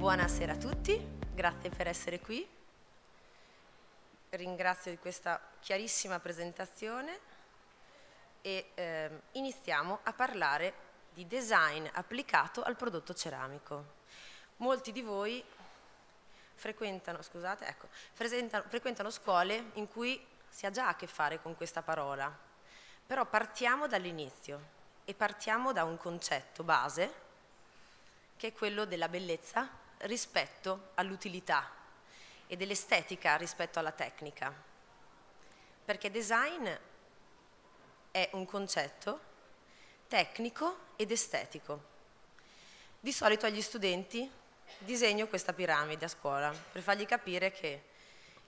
Buonasera a tutti, grazie per essere qui. Ringrazio di questa chiarissima presentazione e eh, iniziamo a parlare di design applicato al prodotto ceramico. Molti di voi frequentano, scusate, ecco, frequentano scuole in cui si ha già a che fare con questa parola, però partiamo dall'inizio e partiamo da un concetto base che è quello della bellezza rispetto all'utilità e dell'estetica rispetto alla tecnica, perché design è un concetto tecnico ed estetico. Di solito agli studenti disegno questa piramide a scuola per fargli capire che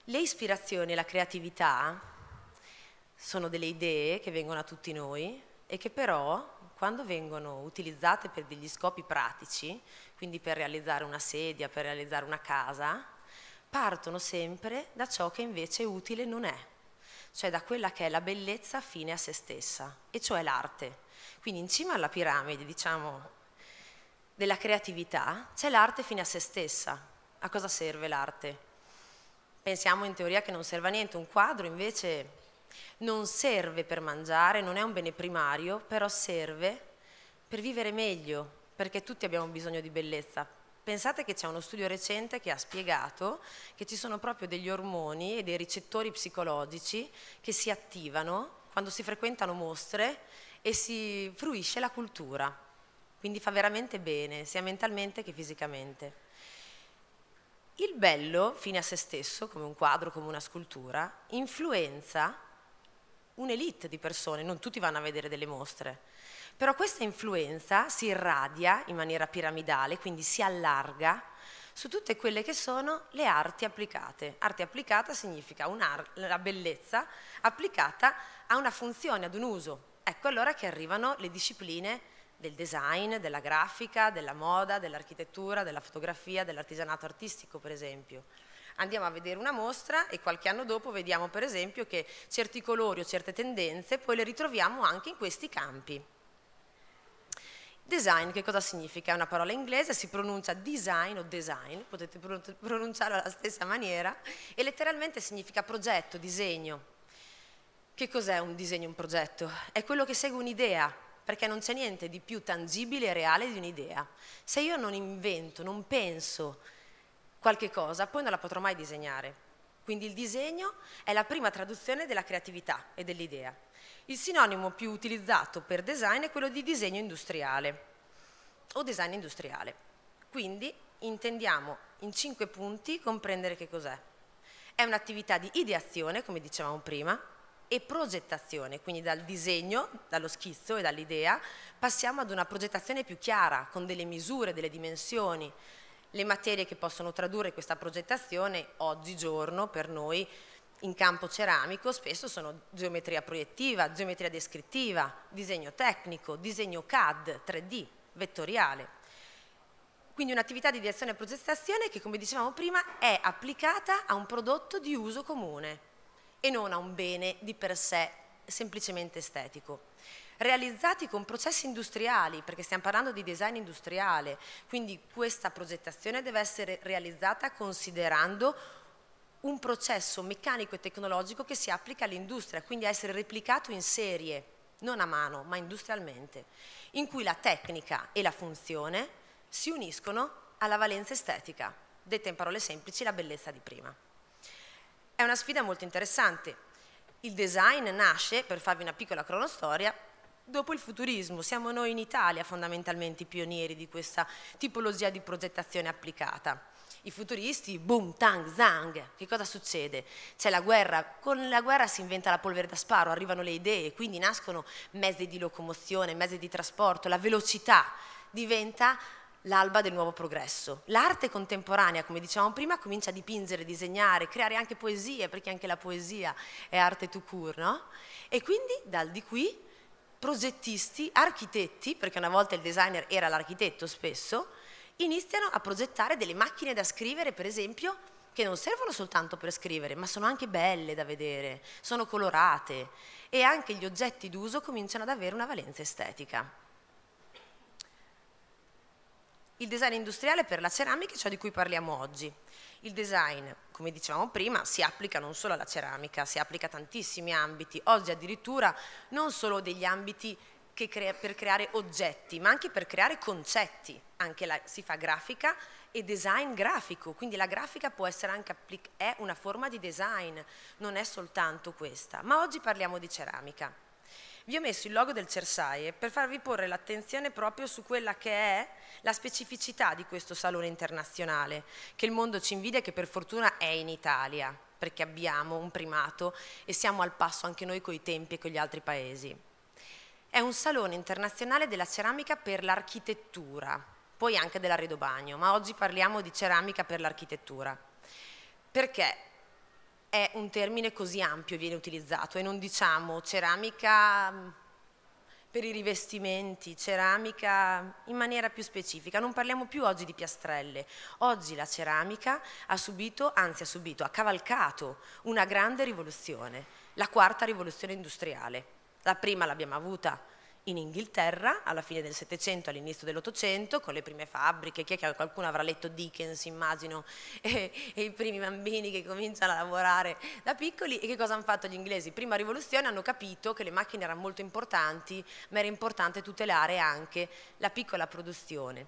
le ispirazioni e la creatività sono delle idee che vengono a tutti noi e che però quando vengono utilizzate per degli scopi pratici, quindi per realizzare una sedia, per realizzare una casa, partono sempre da ciò che invece utile non è, cioè da quella che è la bellezza fine a se stessa, e cioè l'arte. Quindi in cima alla piramide, diciamo, della creatività, c'è l'arte fine a se stessa. A cosa serve l'arte? Pensiamo in teoria che non serva a niente, un quadro invece non serve per mangiare, non è un bene primario, però serve per vivere meglio, perché tutti abbiamo bisogno di bellezza. Pensate che c'è uno studio recente che ha spiegato che ci sono proprio degli ormoni e dei ricettori psicologici che si attivano quando si frequentano mostre e si fruisce la cultura. Quindi fa veramente bene, sia mentalmente che fisicamente. Il bello, fine a se stesso, come un quadro, come una scultura, influenza un'elite di persone, non tutti vanno a vedere delle mostre, però questa influenza si irradia in maniera piramidale, quindi si allarga su tutte quelle che sono le arti applicate. Arte applicata significa la bellezza applicata a una funzione, ad un uso. Ecco allora che arrivano le discipline del design, della grafica, della moda, dell'architettura, della fotografia, dell'artigianato artistico per esempio. Andiamo a vedere una mostra e qualche anno dopo vediamo per esempio che certi colori o certe tendenze poi le ritroviamo anche in questi campi. Design che cosa significa? È una parola inglese, si pronuncia design o design, potete pronunciarlo alla stessa maniera, e letteralmente significa progetto, disegno. Che cos'è un disegno, un progetto? È quello che segue un'idea, perché non c'è niente di più tangibile e reale di un'idea. Se io non invento, non penso qualche cosa, poi non la potrò mai disegnare. Quindi il disegno è la prima traduzione della creatività e dell'idea. Il sinonimo più utilizzato per design è quello di disegno industriale o design industriale. Quindi intendiamo in cinque punti comprendere che cos'è. È un'attività di ideazione, come dicevamo prima, e progettazione, quindi dal disegno, dallo schizzo e dall'idea, passiamo ad una progettazione più chiara, con delle misure, delle dimensioni, le materie che possono tradurre questa progettazione oggigiorno per noi in campo ceramico spesso sono geometria proiettiva, geometria descrittiva, disegno tecnico, disegno CAD, 3D, vettoriale. Quindi un'attività di direzione e progettazione che, come dicevamo prima, è applicata a un prodotto di uso comune e non a un bene di per sé semplicemente estetico. Realizzati con processi industriali, perché stiamo parlando di design industriale, quindi questa progettazione deve essere realizzata considerando un processo meccanico e tecnologico che si applica all'industria, quindi a essere replicato in serie, non a mano, ma industrialmente, in cui la tecnica e la funzione si uniscono alla valenza estetica, detta in parole semplici la bellezza di prima. È una sfida molto interessante. Il design nasce, per farvi una piccola cronostoria, dopo il futurismo. Siamo noi in Italia fondamentalmente i pionieri di questa tipologia di progettazione applicata i futuristi, boom, tang, zang, che cosa succede? C'è la guerra, con la guerra si inventa la polvere da sparo, arrivano le idee, quindi nascono mezzi di locomozione, mezzi di trasporto, la velocità diventa l'alba del nuovo progresso. L'arte contemporanea, come dicevamo prima, comincia a dipingere, disegnare, creare anche poesie, perché anche la poesia è arte tout court, no? E quindi dal di qui progettisti, architetti, perché una volta il designer era l'architetto spesso, iniziano a progettare delle macchine da scrivere, per esempio, che non servono soltanto per scrivere, ma sono anche belle da vedere, sono colorate e anche gli oggetti d'uso cominciano ad avere una valenza estetica. Il design industriale per la ceramica è ciò di cui parliamo oggi. Il design, come dicevamo prima, si applica non solo alla ceramica, si applica a tantissimi ambiti, oggi addirittura non solo degli ambiti crea, per creare oggetti, ma anche per creare concetti. Anche la, si fa grafica e design grafico, quindi la grafica può essere anche è una forma di design, non è soltanto questa. Ma oggi parliamo di ceramica. Vi ho messo il logo del Cersaie per farvi porre l'attenzione proprio su quella che è la specificità di questo salone internazionale, che il mondo ci invidia e che per fortuna è in Italia, perché abbiamo un primato e siamo al passo anche noi coi tempi e con gli altri paesi. È un salone internazionale della ceramica per l'architettura, poi anche dell'arredo bagno, ma oggi parliamo di ceramica per l'architettura. Perché è un termine così ampio viene utilizzato e non diciamo ceramica mm, per i rivestimenti, ceramica in maniera più specifica. Non parliamo più oggi di piastrelle. Oggi la ceramica ha subito, anzi ha subito, ha cavalcato una grande rivoluzione, la quarta rivoluzione industriale. La prima l'abbiamo avuta in Inghilterra alla fine del Settecento, all'inizio dell'Ottocento, con le prime fabbriche, chi è che qualcuno avrà letto Dickens, immagino, e, e, i primi bambini che cominciano a lavorare da piccoli e che cosa hanno fatto gli inglesi? Prima rivoluzione hanno capito che le macchine erano molto importanti, ma era importante tutelare anche la piccola produzione.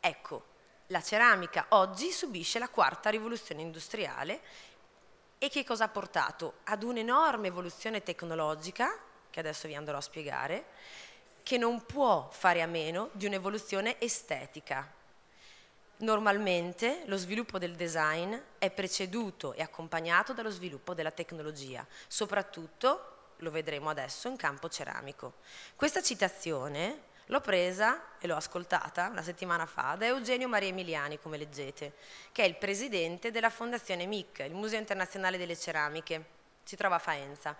Ecco, la ceramica oggi subisce la quarta rivoluzione industriale e che cosa ha portato? Ad un'enorme evoluzione tecnologica, che adesso vi andrò a spiegare, che non può fare a meno di un'evoluzione estetica. Normalmente lo sviluppo del design è preceduto e accompagnato dallo sviluppo della tecnologia, soprattutto, lo vedremo adesso, in campo ceramico. Questa citazione L'ho presa e l'ho ascoltata una settimana fa da Eugenio Maria Emiliani, come leggete, che è il presidente della Fondazione MIC, il Museo Internazionale delle Ceramiche. Si trova a Faenza.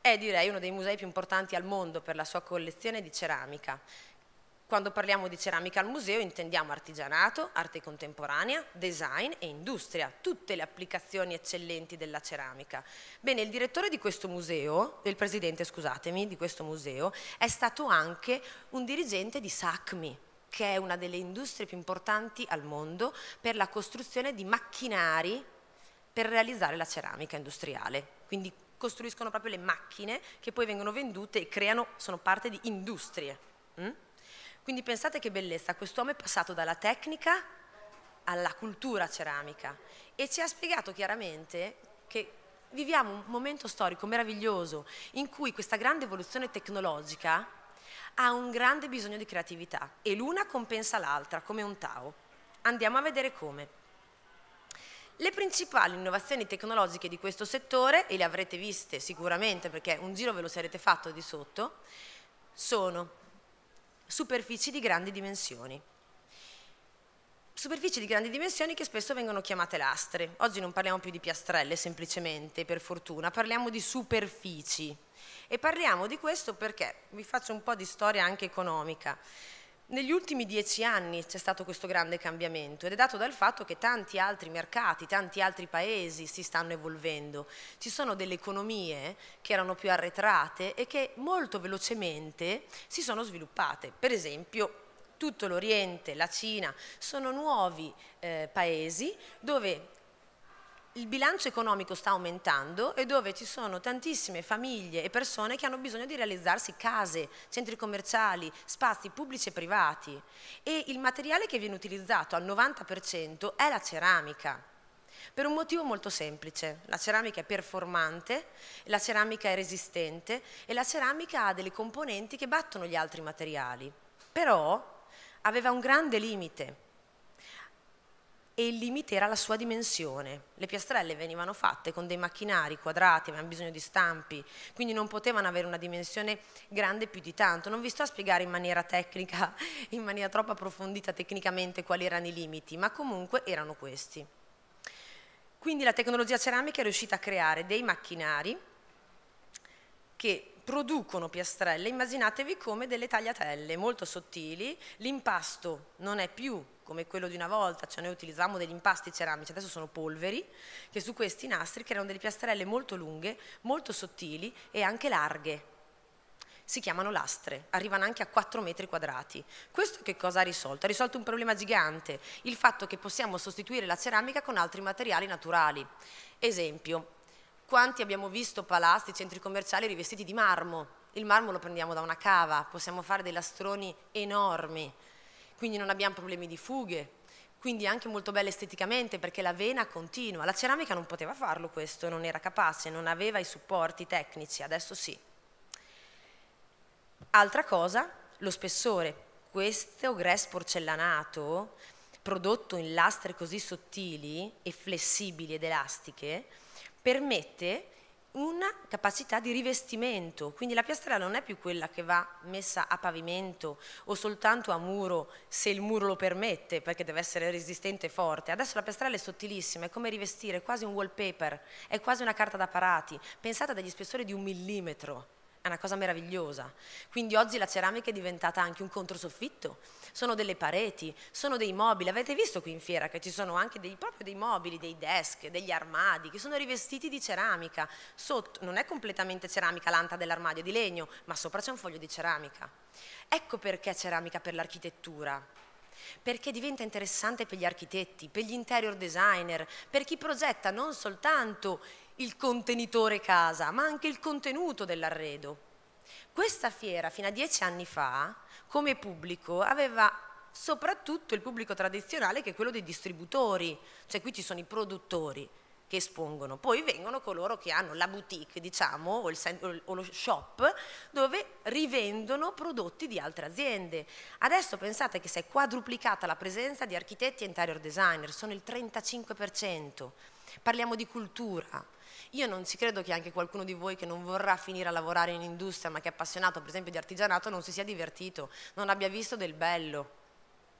È direi uno dei musei più importanti al mondo per la sua collezione di ceramica. Quando parliamo di ceramica al museo intendiamo artigianato, arte contemporanea, design e industria, tutte le applicazioni eccellenti della ceramica. Bene, il direttore di questo museo, il presidente scusatemi, di questo museo, è stato anche un dirigente di SACMI, che è una delle industrie più importanti al mondo per la costruzione di macchinari per realizzare la ceramica industriale. Quindi costruiscono proprio le macchine che poi vengono vendute e creano, sono parte di industrie. Mm? Quindi pensate che bellezza, quest'uomo è passato dalla tecnica alla cultura ceramica e ci ha spiegato chiaramente che viviamo un momento storico meraviglioso in cui questa grande evoluzione tecnologica ha un grande bisogno di creatività e l'una compensa l'altra come un Tao. Andiamo a vedere come. Le principali innovazioni tecnologiche di questo settore, e le avrete viste sicuramente perché un giro ve lo sarete fatto di sotto, sono superfici di grandi dimensioni. Superfici di grandi dimensioni che spesso vengono chiamate lastre. Oggi non parliamo più di piastrelle semplicemente, per fortuna, parliamo di superfici. E parliamo di questo perché vi faccio un po' di storia anche economica. Negli ultimi dieci anni c'è stato questo grande cambiamento ed è dato dal fatto che tanti altri mercati, tanti altri paesi si stanno evolvendo. Ci sono delle economie che erano più arretrate e che molto velocemente si sono sviluppate. Per esempio tutto l'Oriente, la Cina, sono nuovi eh, paesi dove il bilancio economico sta aumentando e dove ci sono tantissime famiglie e persone che hanno bisogno di realizzarsi case, centri commerciali, spazi pubblici e privati e il materiale che viene utilizzato al 90% è la ceramica. Per un motivo molto semplice, la ceramica è performante, la ceramica è resistente e la ceramica ha delle componenti che battono gli altri materiali. Però aveva un grande limite, e il limite era la sua dimensione. Le piastrelle venivano fatte con dei macchinari quadrati, avevano bisogno di stampi, quindi non potevano avere una dimensione grande più di tanto. Non vi sto a spiegare in maniera tecnica, in maniera troppo approfondita tecnicamente quali erano i limiti, ma comunque erano questi. Quindi la tecnologia ceramica è riuscita a creare dei macchinari che producono piastrelle, immaginatevi come delle tagliatelle molto sottili, l'impasto non è più come quello di una volta, cioè noi utilizzavamo degli impasti ceramici, adesso sono polveri, che su questi nastri creano delle piastrelle molto lunghe, molto sottili e anche larghe. Si chiamano lastre, arrivano anche a 4 metri quadrati. Questo che cosa ha risolto? Ha risolto un problema gigante, il fatto che possiamo sostituire la ceramica con altri materiali naturali. Esempio, quanti abbiamo visto palazzi, centri commerciali rivestiti di marmo? Il marmo lo prendiamo da una cava, possiamo fare dei lastroni enormi, quindi non abbiamo problemi di fughe, quindi anche molto bella esteticamente perché la vena continua. La ceramica non poteva farlo questo, non era capace, non aveva i supporti tecnici, adesso sì. Altra cosa, lo spessore. Questo grass porcellanato prodotto in lastre così sottili e flessibili ed elastiche permette una capacità di rivestimento, quindi la piastrella non è più quella che va messa a pavimento o soltanto a muro se il muro lo permette perché deve essere resistente e forte, adesso la piastrella è sottilissima, è come rivestire, è quasi un wallpaper, è quasi una carta da parati, pensate a degli spessori di un millimetro, è una cosa meravigliosa. Quindi oggi la ceramica è diventata anche un controsoffitto, sono delle pareti, sono dei mobili. Avete visto qui in fiera che ci sono anche dei, proprio dei mobili, dei desk, degli armadi che sono rivestiti di ceramica. Sotto non è completamente ceramica l'anta dell'armadio di legno, ma sopra c'è un foglio di ceramica. Ecco perché ceramica per l'architettura. Perché diventa interessante per gli architetti, per gli interior designer, per chi progetta non soltanto il contenitore casa, ma anche il contenuto dell'arredo. Questa fiera, fino a dieci anni fa, come pubblico, aveva soprattutto il pubblico tradizionale che è quello dei distributori, cioè qui ci sono i produttori che espongono, poi vengono coloro che hanno la boutique, diciamo, o, il, o lo shop, dove rivendono prodotti di altre aziende. Adesso pensate che si è quadruplicata la presenza di architetti e interior designer, sono il 35%, parliamo di cultura, io non ci credo che anche qualcuno di voi che non vorrà finire a lavorare in industria ma che è appassionato per esempio di artigianato non si sia divertito, non abbia visto del bello.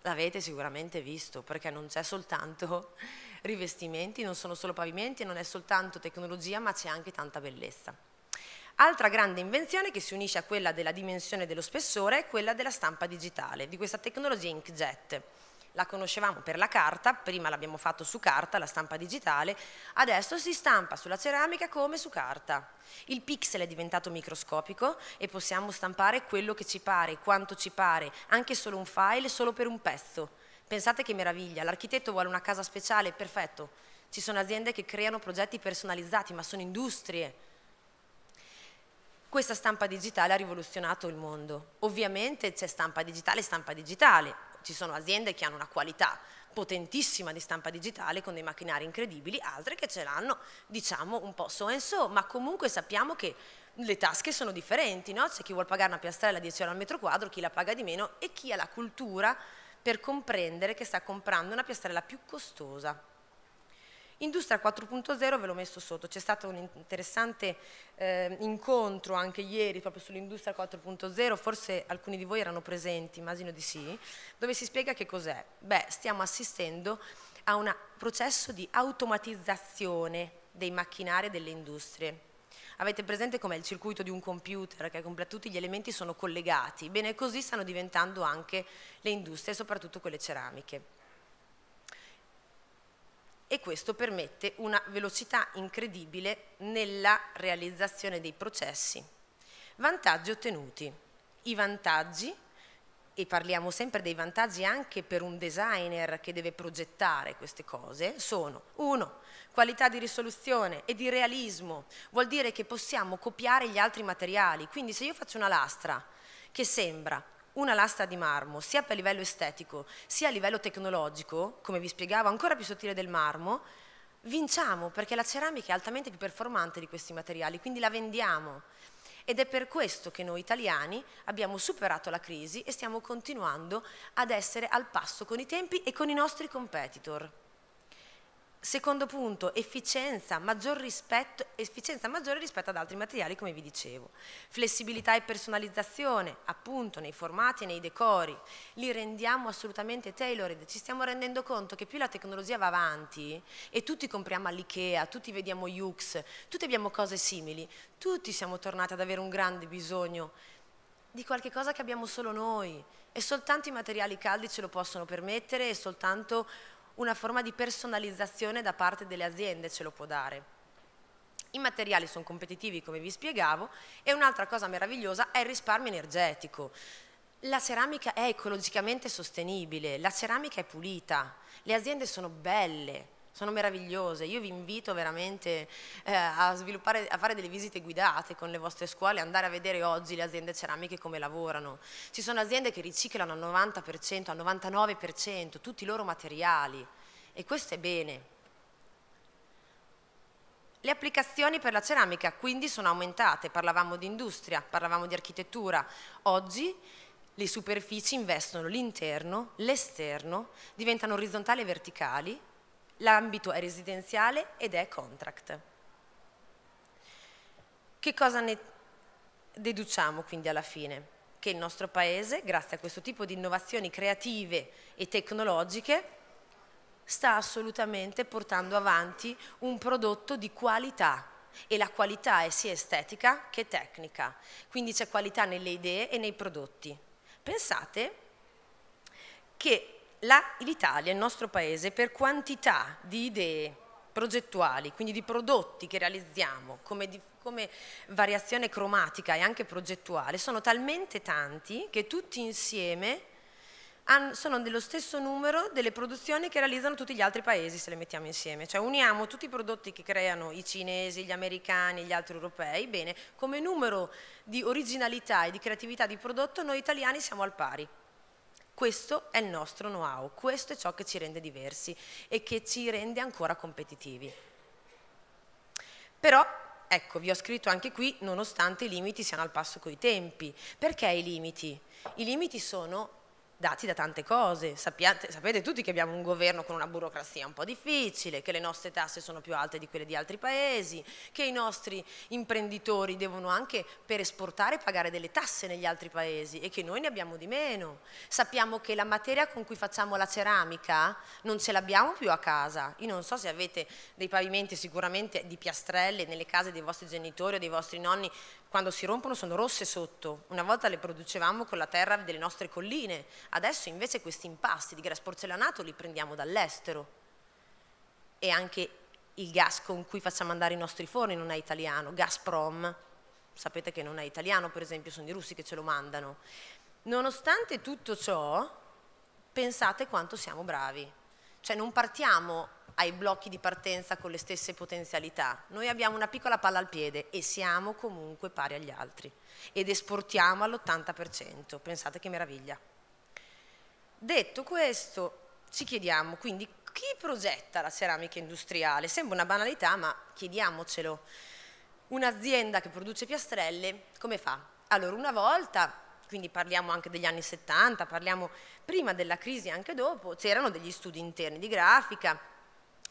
L'avete sicuramente visto perché non c'è soltanto rivestimenti, non sono solo pavimenti, non è soltanto tecnologia ma c'è anche tanta bellezza. Altra grande invenzione che si unisce a quella della dimensione dello spessore è quella della stampa digitale, di questa tecnologia inkjet la conoscevamo per la carta, prima l'abbiamo fatto su carta, la stampa digitale, adesso si stampa sulla ceramica come su carta. Il pixel è diventato microscopico e possiamo stampare quello che ci pare, quanto ci pare, anche solo un file, solo per un pezzo. Pensate che meraviglia, l'architetto vuole una casa speciale, perfetto. Ci sono aziende che creano progetti personalizzati, ma sono industrie. Questa stampa digitale ha rivoluzionato il mondo. Ovviamente c'è stampa digitale e stampa digitale, ci sono aziende che hanno una qualità potentissima di stampa digitale con dei macchinari incredibili, altre che ce l'hanno diciamo un po' so and so, ma comunque sappiamo che le tasche sono differenti, no? c'è chi vuole pagare una piastrella 10 euro al metro quadro, chi la paga di meno e chi ha la cultura per comprendere che sta comprando una piastrella più costosa Industria 4.0 ve l'ho messo sotto, c'è stato un interessante eh, incontro anche ieri proprio sull'industria 4.0, forse alcuni di voi erano presenti, immagino di sì, dove si spiega che cos'è. Beh, stiamo assistendo a un processo di automatizzazione dei macchinari e delle industrie. Avete presente com'è il circuito di un computer, che tutti gli elementi sono collegati? Bene, così stanno diventando anche le industrie, soprattutto quelle ceramiche e questo permette una velocità incredibile nella realizzazione dei processi. Vantaggi ottenuti. I vantaggi, e parliamo sempre dei vantaggi anche per un designer che deve progettare queste cose, sono 1. Qualità di risoluzione e di realismo, vuol dire che possiamo copiare gli altri materiali, quindi se io faccio una lastra che sembra una lastra di marmo, sia per livello estetico, sia a livello tecnologico, come vi spiegavo, ancora più sottile del marmo, vinciamo perché la ceramica è altamente più performante di questi materiali, quindi la vendiamo. Ed è per questo che noi italiani abbiamo superato la crisi e stiamo continuando ad essere al passo con i tempi e con i nostri competitor. Secondo punto, efficienza, maggior rispetto, efficienza maggiore rispetto ad altri materiali, come vi dicevo. Flessibilità e personalizzazione, appunto, nei formati e nei decori. Li rendiamo assolutamente tailored. Ci stiamo rendendo conto che più la tecnologia va avanti e tutti compriamo all'IKEA, tutti vediamo Yux, tutti abbiamo cose simili, tutti siamo tornati ad avere un grande bisogno di qualche cosa che abbiamo solo noi e soltanto i materiali caldi ce lo possono permettere e soltanto una forma di personalizzazione da parte delle aziende ce lo può dare. I materiali sono competitivi come vi spiegavo e un'altra cosa meravigliosa è il risparmio energetico. La ceramica è ecologicamente sostenibile, la ceramica è pulita, le aziende sono belle, sono meravigliose. Io vi invito veramente eh, a, a fare delle visite guidate con le vostre scuole, andare a vedere oggi le aziende ceramiche come lavorano. Ci sono aziende che riciclano al 90%, al 99% tutti i loro materiali e questo è bene. Le applicazioni per la ceramica quindi sono aumentate, parlavamo di industria, parlavamo di architettura, oggi le superfici investono l'interno, l'esterno, diventano orizzontali e verticali L'ambito è residenziale ed è contract. Che cosa ne deduciamo quindi alla fine? Che il nostro Paese, grazie a questo tipo di innovazioni creative e tecnologiche, sta assolutamente portando avanti un prodotto di qualità e la qualità è sia estetica che tecnica, quindi c'è qualità nelle idee e nei prodotti. Pensate che l'Italia, il nostro paese, per quantità di idee progettuali, quindi di prodotti che realizziamo come, di, come, variazione cromatica e anche progettuale, sono talmente tanti che tutti insieme sono dello stesso numero delle produzioni che realizzano tutti gli altri paesi se le mettiamo insieme, cioè uniamo tutti i prodotti che creano i cinesi, gli americani, gli altri europei, bene, come numero di originalità e di creatività di prodotto noi italiani siamo al pari. Questo è il nostro know-how, questo è ciò che ci rende diversi e che ci rende ancora competitivi. Però, ecco, vi ho scritto anche qui, nonostante i limiti siano al passo coi tempi. Perché i limiti? I limiti sono dati da tante cose. Sappiate, sapete tutti che abbiamo un governo con una burocrazia un po' difficile, che le nostre tasse sono più alte di quelle di altri paesi, che i nostri imprenditori devono anche per esportare pagare delle tasse negli altri paesi e che noi ne abbiamo di meno. Sappiamo che la materia con cui facciamo la ceramica non ce l'abbiamo più a casa. Io non so se avete dei pavimenti sicuramente di piastrelle nelle case dei vostri genitori o dei vostri nonni quando si rompono sono rosse sotto, una volta le producevamo con la terra delle nostre colline, adesso invece questi impasti di gas porcellanato li prendiamo dall'estero e anche il gas con cui facciamo andare i nostri forni non è italiano, Gazprom, sapete che non è italiano per esempio, sono i russi che ce lo mandano. Nonostante tutto ciò, pensate quanto siamo bravi, cioè non partiamo ai blocchi di partenza con le stesse potenzialità. Noi abbiamo una piccola palla al piede e siamo comunque pari agli altri ed esportiamo all'80%, pensate che meraviglia. Detto questo, ci chiediamo quindi chi progetta la ceramica industriale? Sembra una banalità, ma chiediamocelo. Un'azienda che produce piastrelle, come fa? Allora, una volta quindi parliamo anche degli anni 70, parliamo prima della crisi e anche dopo, c'erano degli studi interni di grafica,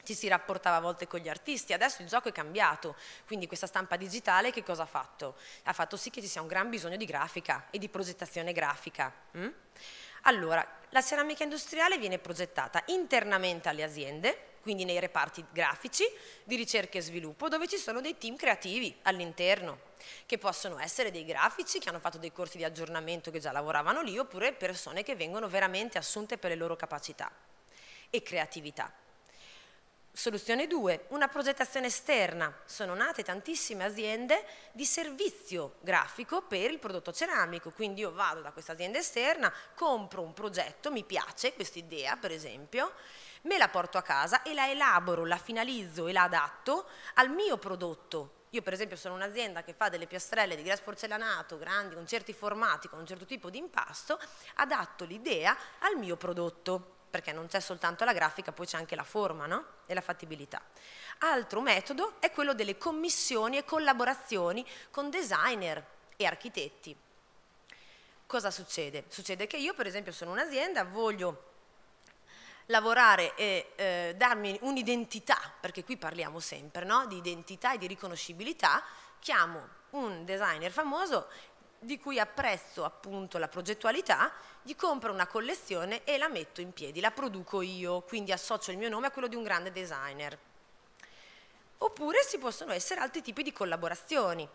ci si rapportava a volte con gli artisti, adesso il gioco è cambiato, quindi questa stampa digitale che cosa ha fatto? Ha fatto sì che ci sia un gran bisogno di grafica e di progettazione grafica. Mm? Allora, la ceramica industriale viene progettata internamente alle aziende, quindi nei reparti grafici, di ricerca e sviluppo, dove ci sono dei team creativi all'interno, che possono essere dei grafici che hanno fatto dei corsi di aggiornamento che già lavoravano lì, oppure persone che vengono veramente assunte per le loro capacità e creatività. Soluzione 2, una progettazione esterna. Sono nate tantissime aziende di servizio grafico per il prodotto ceramico, quindi io vado da questa azienda esterna, compro un progetto, mi piace questa idea per esempio, me la porto a casa e la elaboro, la finalizzo e la adatto al mio prodotto. Io per esempio sono un'azienda che fa delle piastrelle di gras porcellanato, grandi, con certi formati, con un certo tipo di impasto, adatto l'idea al mio prodotto perché non c'è soltanto la grafica, poi c'è anche la forma no? e la fattibilità. Altro metodo è quello delle commissioni e collaborazioni con designer e architetti. Cosa succede? Succede che io per esempio sono un'azienda, voglio lavorare e eh, darmi un'identità, perché qui parliamo sempre no? di identità e di riconoscibilità, chiamo un designer famoso di cui apprezzo appunto la progettualità, gli compro una collezione e la metto in piedi, la produco io, quindi associo il mio nome a quello di un grande designer. Oppure ci possono essere altri tipi di collaborazioni,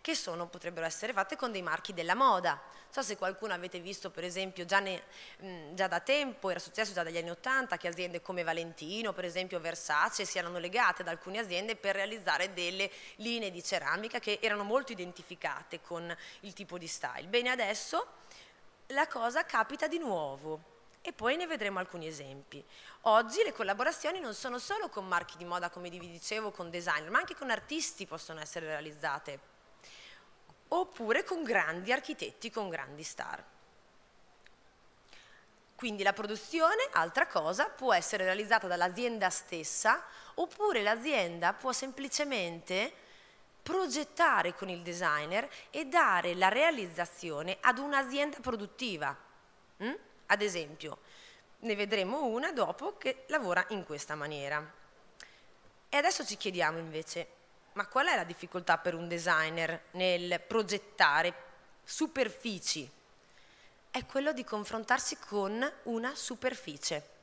che sono, potrebbero essere fatte con dei marchi della moda. Non so se qualcuno avete visto, per esempio, già, ne, mh, già da tempo, era successo già dagli anni Ottanta, che aziende come Valentino, per esempio Versace, si erano legate ad alcune aziende per realizzare delle linee di ceramica che erano molto identificate con il tipo di style. Bene, adesso la cosa capita di nuovo e poi ne vedremo alcuni esempi. Oggi le collaborazioni non sono solo con marchi di moda, come vi dicevo, con designer, ma anche con artisti possono essere realizzate oppure con grandi architetti, con grandi star. Quindi la produzione, altra cosa, può essere realizzata dall'azienda stessa oppure l'azienda può semplicemente progettare con il designer e dare la realizzazione ad un'azienda produttiva. Mm? Ad esempio, ne vedremo una dopo che lavora in questa maniera. E adesso ci chiediamo invece, ma qual è la difficoltà per un designer nel progettare superfici? È quello di confrontarsi con una superficie.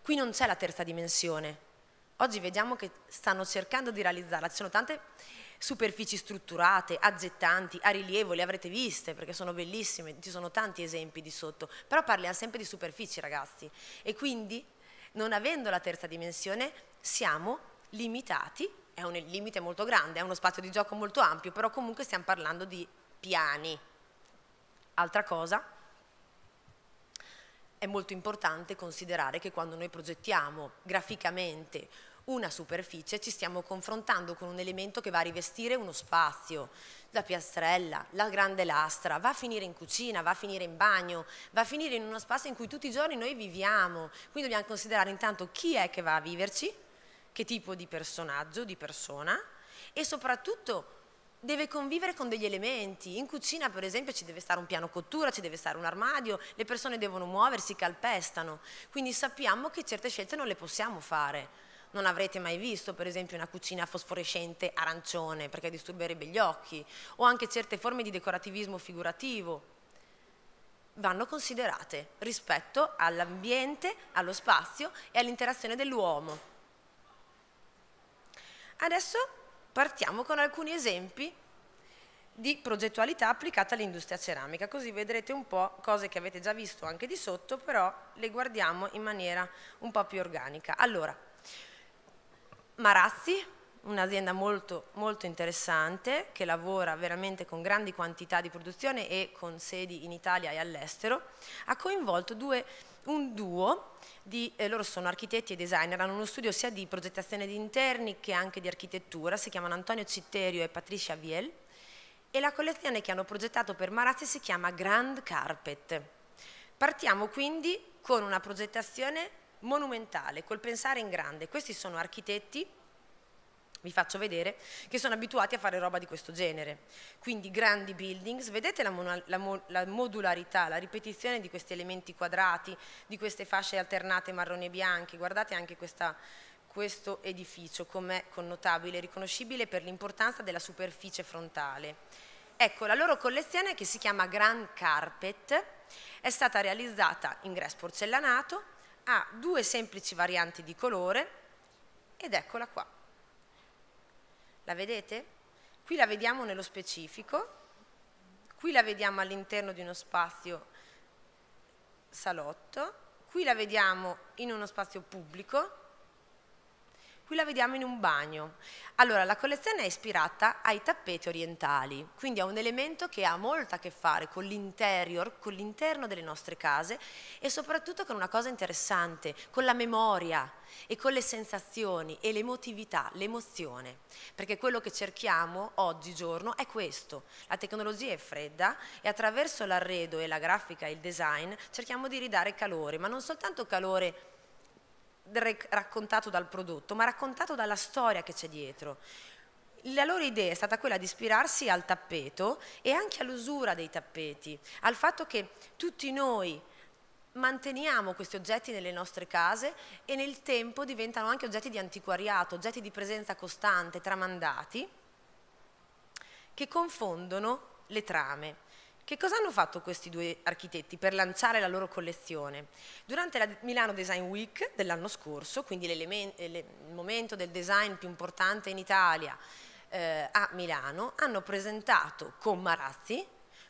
Qui non c'è la terza dimensione. Oggi vediamo che stanno cercando di realizzarla. Ci sono tante superfici strutturate, aggettanti, a rilievo, le avrete viste perché sono bellissime, ci sono tanti esempi di sotto, però parliamo sempre di superfici ragazzi e quindi non avendo la terza dimensione siamo limitati è un limite molto grande, è uno spazio di gioco molto ampio, però comunque stiamo parlando di piani. Altra cosa, è molto importante considerare che quando noi progettiamo graficamente una superficie ci stiamo confrontando con un elemento che va a rivestire uno spazio, la piastrella, la grande lastra, va a finire in cucina, va a finire in bagno, va a finire in uno spazio in cui tutti i giorni noi viviamo, quindi dobbiamo considerare intanto chi è che va a viverci, che tipo di personaggio, di persona e soprattutto deve convivere con degli elementi. In cucina, per esempio, ci deve stare un piano cottura, ci deve stare un armadio, le persone devono muoversi, calpestano. Quindi sappiamo che certe scelte non le possiamo fare. Non avrete mai visto, per esempio, una cucina fosforescente arancione perché disturberebbe gli occhi, o anche certe forme di decorativismo figurativo. Vanno considerate rispetto all'ambiente, allo spazio e all'interazione dell'uomo. Adesso partiamo con alcuni esempi di progettualità applicata all'industria ceramica, così vedrete un po' cose che avete già visto anche di sotto, però le guardiamo in maniera un po' più organica. Allora, Marazzi, un'azienda molto, molto interessante che lavora veramente con grandi quantità di produzione e con sedi in Italia e all'estero, ha coinvolto due un duo di, eh, loro sono architetti e designer, hanno uno studio sia di progettazione di interni che anche di architettura, si chiamano Antonio Citterio e Patricia Viel e la collezione che hanno progettato per Marazzi si chiama Grand Carpet. Partiamo quindi con una progettazione monumentale, col pensare in grande. Questi sono architetti vi faccio vedere, che sono abituati a fare roba di questo genere. Quindi grandi buildings, vedete la, la, la, modularità, la ripetizione di questi elementi quadrati, di queste fasce alternate marrone e bianche, guardate anche questa, questo edificio com'è connotabile, riconoscibile per l'importanza della superficie frontale. Ecco, la loro collezione che si chiama Grand Carpet è stata realizzata in grass porcellanato, ha due semplici varianti di colore ed eccola qua. La vedete? Qui la vediamo nello specifico, qui la vediamo all'interno di uno spazio salotto, qui la vediamo in uno spazio pubblico, Qui la vediamo in un bagno. Allora, la collezione è ispirata ai tappeti orientali, quindi è un elemento che ha molto a che fare con l'interior, con l'interno delle nostre case e soprattutto con una cosa interessante, con la memoria e con le sensazioni e l'emotività, l'emozione, perché quello che cerchiamo oggigiorno è questo. La tecnologia è fredda e attraverso l'arredo e la grafica e il design cerchiamo di ridare calore, ma non soltanto calore raccontato dal prodotto, ma raccontato dalla storia che c'è dietro. La loro idea è stata quella di ispirarsi al tappeto e anche all'usura dei tappeti, al fatto che tutti noi manteniamo questi oggetti nelle nostre case e nel tempo diventano anche oggetti di antiquariato, oggetti di presenza costante, tramandati, che confondono le trame. Che cosa hanno fatto questi due architetti per lanciare la loro collezione? Durante la Milano Design Week dell'anno scorso, quindi il momento del design più importante in Italia eh, a Milano, hanno presentato con Marazzi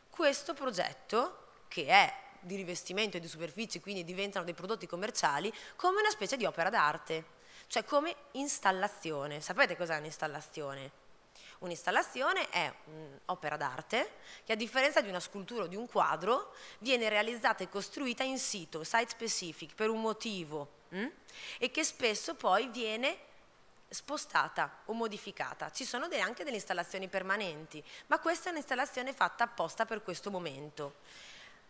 questo progetto che è di rivestimento e di superficie, quindi diventano dei prodotti commerciali, come una specie di opera d'arte, cioè come installazione. Sapete cos'è un'installazione? Un'installazione è un'opera d'arte che a differenza di una scultura o di un quadro viene realizzata e costruita in sito, site specific, per un motivo mh? Mm? e che spesso poi viene spostata o modificata. Ci sono anche delle installazioni permanenti, ma questa è un'installazione fatta apposta per questo momento.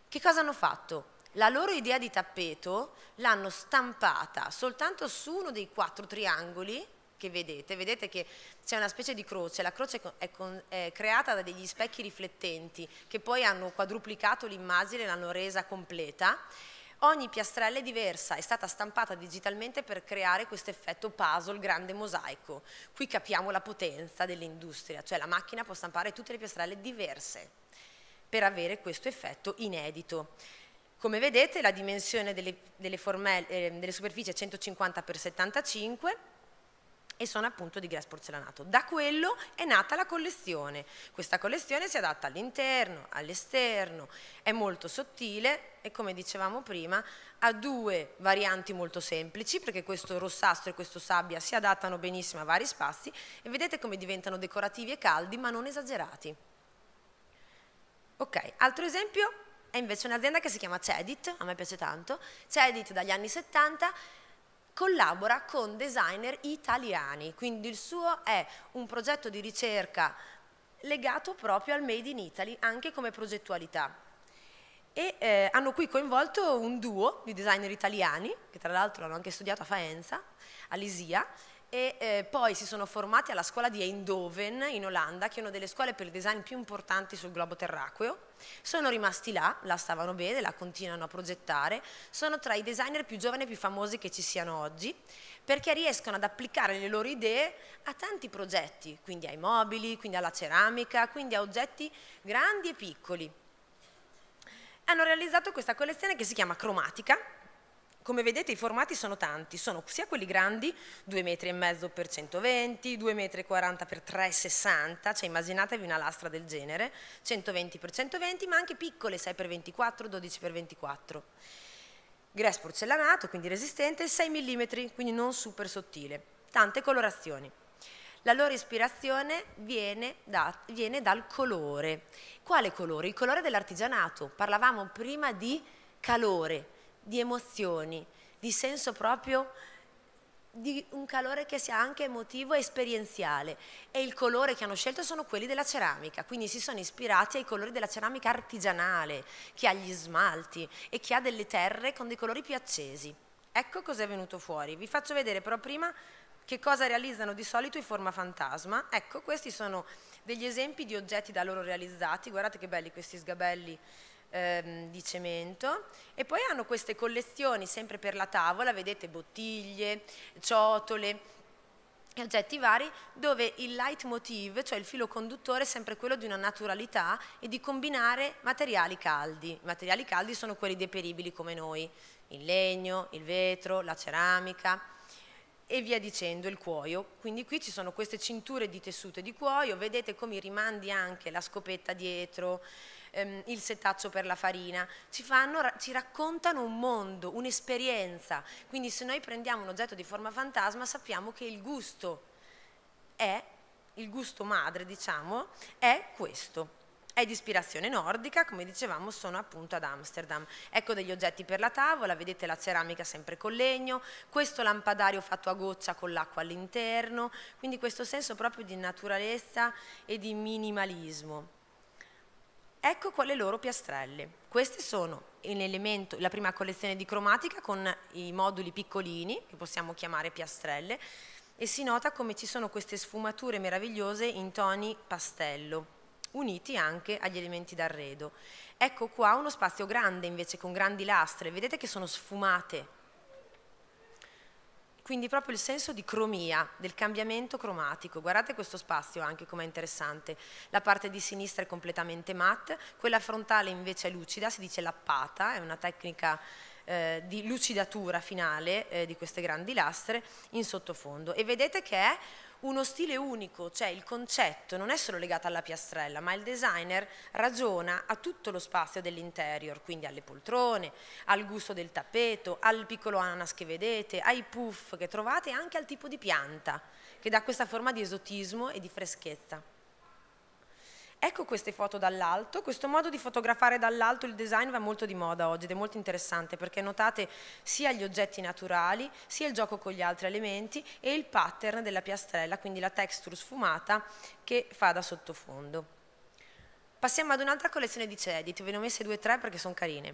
Che cosa hanno fatto? La loro idea di tappeto l'hanno stampata soltanto su uno dei quattro triangoli che vedete, vedete che c'è una specie di croce, la croce è, con, è, creata da degli specchi riflettenti che poi hanno quadruplicato l'immagine, e l'hanno resa completa. Ogni piastrella è diversa, è stata stampata digitalmente per creare questo effetto puzzle, grande mosaico. Qui capiamo la potenza dell'industria, cioè la macchina può stampare tutte le piastrelle diverse per avere questo effetto inedito. Come vedete la dimensione delle, delle, formelle, eh, delle superfici è 150 x 75 e sono appunto di Gras Porzellanato. Da quello è nata la collezione. Questa collezione si adatta all'interno, all'esterno, è molto sottile e come dicevamo prima ha due varianti molto semplici perché questo rossastro e questo sabbia si adattano benissimo a vari spazi e vedete come diventano decorativi e caldi ma non esagerati. Ok, altro esempio è invece un'azienda che si chiama Cedit, a me piace tanto, Cedit dagli anni 70 collabora con designer italiani, quindi il suo è un progetto di ricerca legato proprio al Made in Italy, anche come progettualità. E eh, hanno qui coinvolto un duo di designer italiani, che tra l'altro hanno anche studiato a Faenza, a Lisia, e eh, poi si sono formati alla scuola di Eindhoven in Olanda, che è una delle scuole per il design più importanti sul globo terracqueo. Sono rimasti là, la stavano bene, la continuano a progettare, sono tra i designer più giovani e più famosi che ci siano oggi, perché riescono ad applicare le loro idee a tanti progetti, quindi ai mobili, quindi alla ceramica, quindi a oggetti grandi e piccoli. Hanno realizzato questa collezione che si chiama Cromatica, come vedete i formati sono tanti, sono sia quelli grandi, 2,5 metri x 120, 2,40 metri x 3,60, cioè immaginatevi una lastra del genere, 120 x 120, ma anche piccole 6x24, 12x24. Grass porcellanato, quindi resistente, 6 mm, quindi non super sottile. Tante colorazioni. La loro ispirazione viene, da, viene dal colore. Quale colore? Il colore dell'artigianato. Parlavamo prima di calore, di emozioni, di senso proprio di un calore che sia anche emotivo e esperienziale e il colore che hanno scelto sono quelli della ceramica, quindi si sono ispirati ai colori della ceramica artigianale che ha gli smalti e che ha delle terre con dei colori più accesi. Ecco cos'è venuto fuori, vi faccio vedere però prima che cosa realizzano di solito in forma fantasma, ecco questi sono degli esempi di oggetti da loro realizzati, guardate che belli questi sgabelli ehm, di cemento e poi hanno queste collezioni sempre per la tavola, vedete bottiglie, ciotole, oggetti vari dove il leitmotiv, cioè il filo conduttore, è sempre quello di una naturalità e di combinare materiali caldi. I materiali caldi sono quelli deperibili come noi, il legno, il vetro, la ceramica e via dicendo, il cuoio. Quindi qui ci sono queste cinture di tessuto di cuoio, vedete come i rimandi anche la scopetta dietro, ehm, il setaccio per la farina, ci, fanno, ci raccontano un mondo, un'esperienza, quindi se noi prendiamo un oggetto di forma fantasma sappiamo che il gusto è, il gusto madre diciamo, è questo è di ispirazione nordica, come dicevamo sono appunto ad Amsterdam. Ecco degli oggetti per la tavola, vedete la ceramica sempre con legno, questo lampadario fatto a goccia con l'acqua all'interno, quindi questo senso proprio di naturalezza e di minimalismo. Ecco quali loro piastrelle. Queste sono la prima collezione di cromatica con i moduli piccolini, che possiamo chiamare piastrelle, e si nota come ci sono queste sfumature meravigliose in toni pastello, uniti anche agli elementi d'arredo. Ecco qua uno spazio grande invece con grandi lastre, vedete che sono sfumate quindi proprio il senso di cromia, del cambiamento cromatico. Guardate questo spazio anche com'è interessante. La parte di sinistra è completamente matte, quella frontale invece è lucida, si dice lappata, è una tecnica eh, di lucidatura finale eh, di queste grandi lastre in sottofondo. E vedete che è uno stile unico, cioè il concetto non è solo legato alla piastrella, ma il designer ragiona a tutto lo spazio dell'interior, quindi alle poltrone, al gusto del tappeto, al piccolo ananas che vedete, ai puff che trovate e anche al tipo di pianta, che dà questa forma di esotismo e di freschezza. Ecco queste foto dall'alto, questo modo di fotografare dall'alto il design va molto di moda oggi ed è molto interessante perché notate sia gli oggetti naturali, sia il gioco con gli altri elementi e il pattern della piastrella, quindi la texture sfumata che fa da sottofondo. Passiamo ad un'altra collezione di cediti, ve ne ho messe due o tre perché sono carine.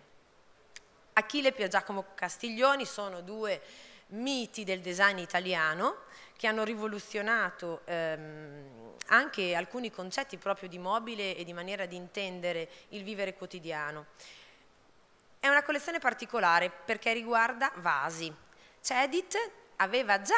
Achille e Pier Giacomo Castiglioni sono due miti del design italiano che hanno rivoluzionato ehm, anche alcuni concetti proprio di mobile e di maniera di intendere il vivere quotidiano. È una collezione particolare perché riguarda vasi. Cedit aveva già,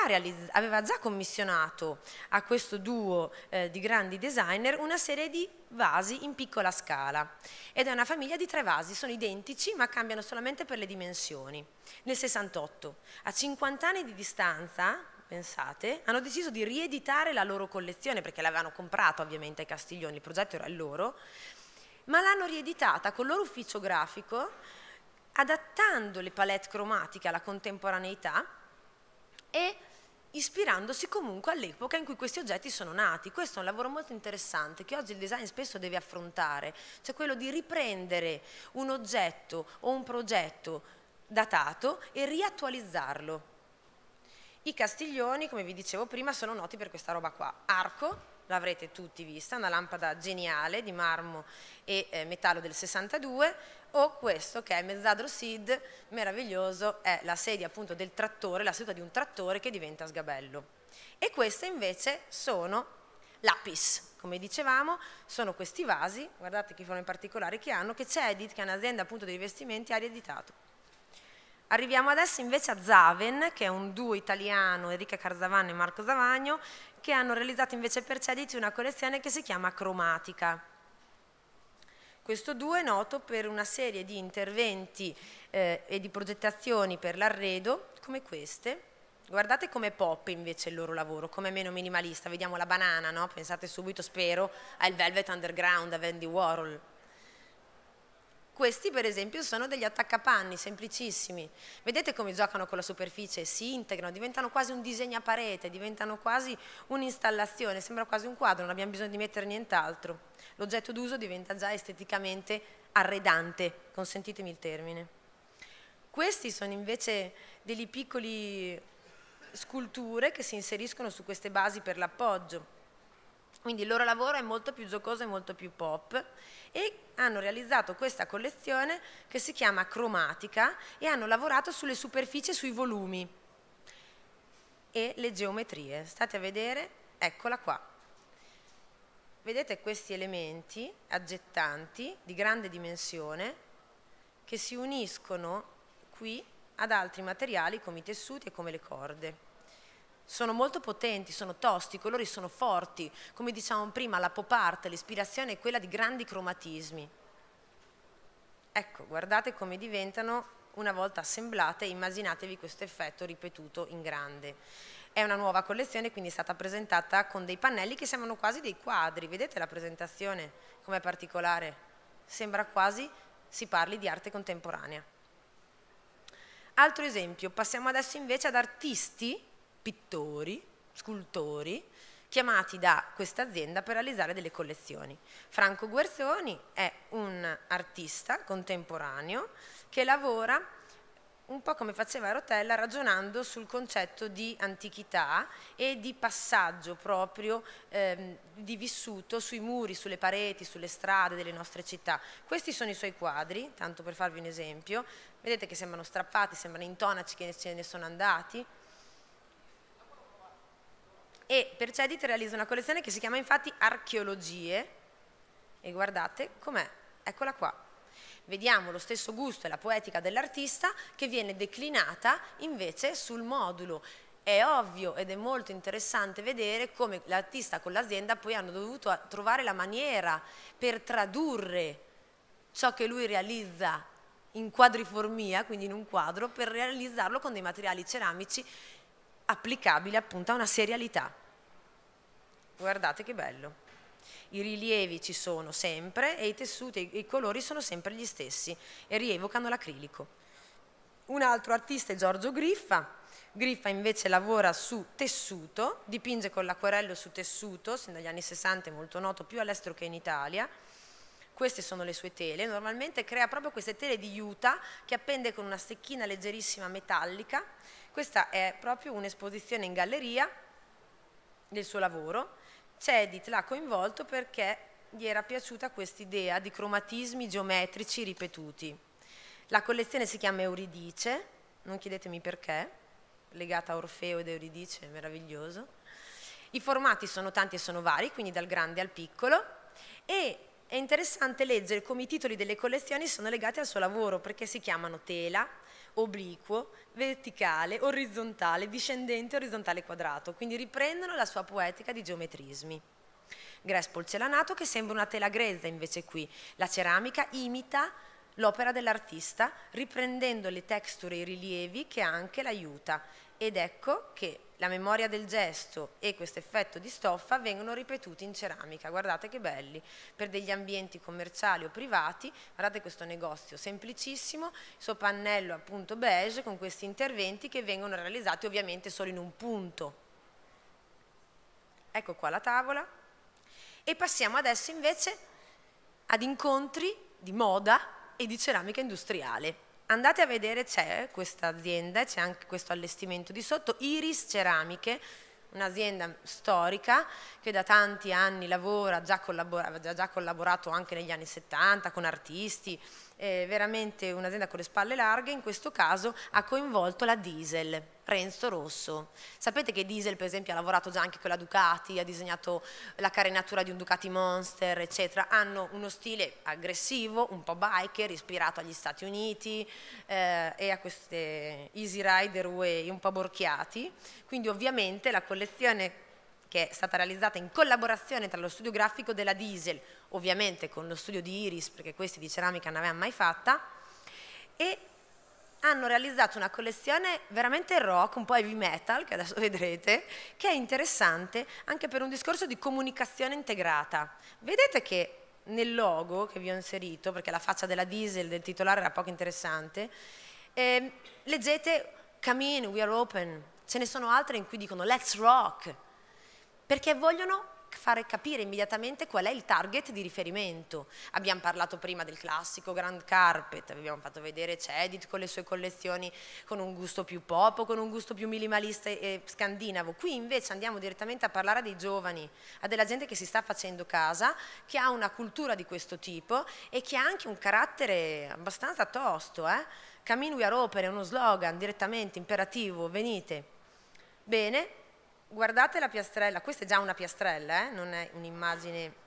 aveva già commissionato a questo duo eh, di grandi designer una serie di vasi in piccola scala ed è una famiglia di tre vasi, sono identici ma cambiano solamente per le dimensioni. Nel 68, a 50 anni di distanza pensate, hanno deciso di rieditare la loro collezione, perché l'avevano comprata ovviamente ai Castiglioni, il progetto era il loro, ma l'hanno rieditata col loro ufficio grafico, adattando le palette cromatiche alla contemporaneità e ispirandosi comunque all'epoca in cui questi oggetti sono nati. Questo è un lavoro molto interessante che oggi il design spesso deve affrontare, cioè quello di riprendere un oggetto o un progetto datato e riattualizzarlo. I Castiglioni, come vi dicevo prima, sono noti per questa roba qua. Arco, l'avrete tutti vista, una lampada geniale di marmo e eh, metallo del 62, o questo che è Mezzadro Seed, meraviglioso, è la sedia appunto del trattore, la seduta di un trattore che diventa sgabello. E queste invece sono lapis, come dicevamo, sono questi vasi, guardate chi sono in particolare che hanno, che c'è Edith, che è un'azienda appunto di rivestimenti, ha rieditato. Arriviamo adesso invece a Zaven, che è un duo italiano, Enrica Carzavano e Marco Zavagno, che hanno realizzato invece per Cediti una collezione che si chiama Cromatica. Questo duo è noto per una serie di interventi eh, e di progettazioni per l'arredo, come queste. Guardate come pop invece il loro lavoro, come meno minimalista. Vediamo la banana, no? Pensate subito, spero, al Velvet Underground, a Andy Warhol, questi per esempio sono degli attaccapanni semplicissimi. Vedete come giocano con la superficie, si integrano, diventano quasi un disegno a parete, diventano quasi un'installazione, sembra quasi un quadro, non abbiamo bisogno di mettere nient'altro. L'oggetto d'uso diventa già esteticamente arredante, consentitemi il termine. Questi sono invece delle piccole sculture che si inseriscono su queste basi per l'appoggio quindi il loro lavoro è molto più giocoso e molto più pop e hanno realizzato questa collezione che si chiama cromatica e hanno lavorato sulle superfici, sui volumi e le geometrie. State a vedere, eccola qua. Vedete questi elementi aggettanti di grande dimensione che si uniscono qui ad altri materiali come i tessuti e come le corde sono molto potenti, sono tosti, i colori sono forti, come dicevamo prima la pop art, l'ispirazione è quella di grandi cromatismi. Ecco, guardate come diventano una volta assemblate, immaginatevi questo effetto ripetuto in grande. È una nuova collezione, quindi è stata presentata con dei pannelli che sembrano quasi dei quadri, vedete la presentazione com'è particolare? Sembra quasi si parli di arte contemporanea. Altro esempio, passiamo adesso invece ad artisti pittori, scultori, chiamati da questa azienda per realizzare delle collezioni. Franco Guerzoni è un artista contemporaneo che lavora un po' come faceva Rotella ragionando sul concetto di antichità e di passaggio proprio ehm, di vissuto sui muri, sulle pareti, sulle strade delle nostre città. Questi sono i suoi quadri, tanto per farvi un esempio, vedete che sembrano strappati, sembrano intonaci che ce ne sono andati, e per Cedit realizza una collezione che si chiama infatti Archeologie e guardate com'è, eccola qua. Vediamo lo stesso gusto e la poetica dell'artista che viene declinata invece sul modulo è ovvio ed è molto interessante vedere come l'artista con l'azienda poi hanno dovuto trovare la maniera per tradurre ciò che lui realizza in quadriformia, quindi in un quadro, per realizzarlo con dei materiali ceramici applicabile appunto a una serialità. Guardate che bello. I rilievi ci sono sempre e i tessuti e i colori sono sempre gli stessi e rievocano l'acrilico. Un altro artista è Giorgio Griffa. Griffa invece lavora su tessuto, dipinge con l'acquarello su tessuto, sin dagli anni 60 è molto noto più all'estero che in Italia queste sono le sue tele, normalmente crea proprio queste tele di juta che appende con una stecchina leggerissima metallica questa è proprio un'esposizione in galleria del suo lavoro. Cedit l'ha coinvolto perché gli era piaciuta questa idea di cromatismi geometrici ripetuti. La collezione si chiama Euridice, non chiedetemi perché, legata a Orfeo ed Euridice, è meraviglioso. I formati sono tanti e sono vari, quindi dal grande al piccolo, e è interessante leggere come i titoli delle collezioni sono legati al suo lavoro, perché si chiamano Tela, obliquo, verticale, orizzontale, discendente, orizzontale quadrato, quindi riprendono la sua poetica di geometrismi. Grespol celanato che sembra una tela grezza invece qui, la ceramica imita l'opera dell'artista riprendendo le texture e i rilievi che anche l'aiuta ed ecco che la memoria del gesto e questo effetto di stoffa vengono ripetuti in ceramica, guardate che belli, per degli ambienti commerciali o privati, guardate questo negozio semplicissimo, il suo pannello appunto beige con questi interventi che vengono realizzati ovviamente solo in un punto. Ecco qua la tavola e passiamo adesso invece ad incontri di moda e di ceramica industriale. Andate a vedere, c'è questa azienda, c'è anche questo allestimento di sotto, Iris Ceramiche, un'azienda storica che da tanti anni lavora, già aveva già collaborato anche negli anni 70 con artisti, eh, veramente un'azienda con le spalle larghe, in questo caso ha coinvolto la Diesel, Renzo Rosso. Sapete che Diesel per esempio ha lavorato già anche con la Ducati, ha disegnato la carenatura di un Ducati Monster, eccetera. Hanno uno stile aggressivo, un po' biker, ispirato agli Stati Uniti eh, e a queste easy rider way un po' borchiati. Quindi ovviamente la collezione che è stata realizzata in collaborazione tra lo studio grafico della Diesel, ovviamente con lo studio di Iris, perché questi di ceramica non avevano mai fatta, e hanno realizzato una collezione veramente rock, un po' heavy metal, che adesso vedrete, che è interessante anche per un discorso di comunicazione integrata. Vedete che nel logo che vi ho inserito, perché la faccia della diesel del titolare era poco interessante, eh, leggete Come in, we are open, ce ne sono altre in cui dicono let's rock, perché vogliono fare capire immediatamente qual è il target di riferimento. Abbiamo parlato prima del classico Grand Carpet, abbiamo fatto vedere Cedit con le sue collezioni con un gusto più pop con un gusto più minimalista e scandinavo. Qui invece andiamo direttamente a parlare dei giovani, a della gente che si sta facendo casa, che ha una cultura di questo tipo e che ha anche un carattere abbastanza tosto. Eh? Camminui a ropere è uno slogan direttamente imperativo, venite. Bene, guardate la piastrella, questa è già una piastrella, eh? non è un'immagine...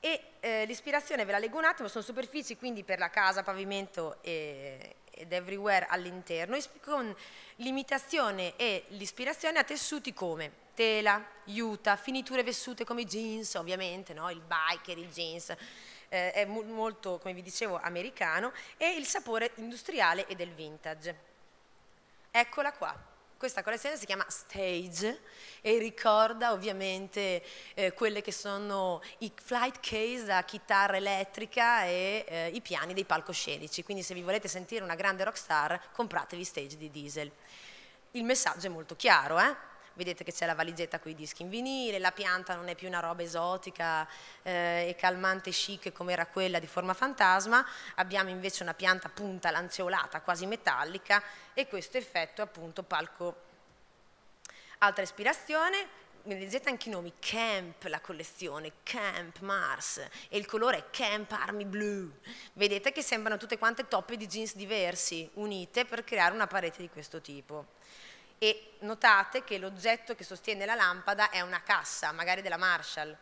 E eh, l'ispirazione ve la leggo un attimo, sono superfici quindi per la casa, pavimento e, ed everywhere all'interno, con l'imitazione e l'ispirazione a tessuti come tela, juta, finiture vessute come i jeans, ovviamente, no? il biker, i jeans, eh, è mo molto, come vi dicevo, americano, e il sapore industriale e del vintage. Eccola qua. Questa collezione si chiama Stage e ricorda ovviamente eh, quelle che sono i flight case a chitarra elettrica e eh, i piani dei palcoscenici, quindi se vi volete sentire una grande rockstar compratevi Stage di Diesel. Il messaggio è molto chiaro, eh? vedete che c'è la valigetta con i dischi in vinile, la pianta non è più una roba esotica eh, e calmante chic come era quella di forma fantasma, abbiamo invece una pianta punta lanceolata, quasi metallica e questo effetto appunto palco. Altra ispirazione, leggete anche i nomi, Camp la collezione, Camp Mars e il colore è Camp Army Blue. Vedete che sembrano tutte quante toppe di jeans diversi, unite per creare una parete di questo tipo e notate che l'oggetto che sostiene la lampada è una cassa, magari della Marshall.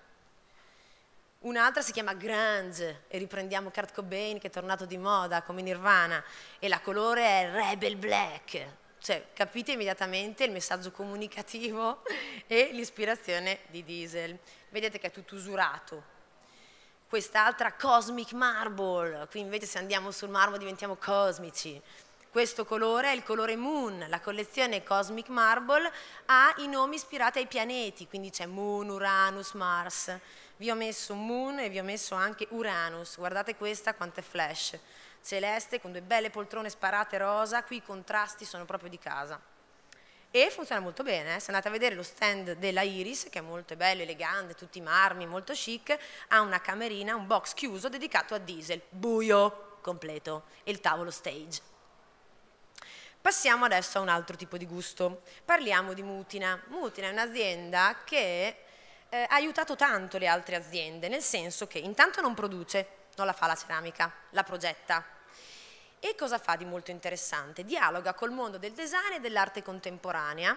Un'altra si chiama Grunge e riprendiamo Kurt Cobain che è tornato di moda come Nirvana e la colore è Rebel Black. Cioè, capite immediatamente il messaggio comunicativo e l'ispirazione di Diesel. Vedete che è tutto usurato. Quest'altra Cosmic Marble, qui invece se andiamo sul marmo diventiamo cosmici. Questo colore è il colore Moon, la collezione Cosmic Marble ha i nomi ispirati ai pianeti, quindi c'è Moon, Uranus, Mars. Vi ho messo Moon e vi ho messo anche Uranus, guardate questa quanto è flash. Celeste con due belle poltrone sparate rosa, qui i contrasti sono proprio di casa. E funziona molto bene, eh? se andate a vedere lo stand della Iris, che è molto bello, elegante, tutti i marmi, molto chic, ha una camerina, un box chiuso dedicato a diesel, buio completo, e il tavolo stage. Passiamo adesso a un altro tipo di gusto. Parliamo di Mutina. Mutina è un'azienda che eh, ha aiutato tanto le altre aziende, nel senso che intanto non produce, non la fa la ceramica, la progetta. E cosa fa di molto interessante? Dialoga col mondo del design e dell'arte contemporanea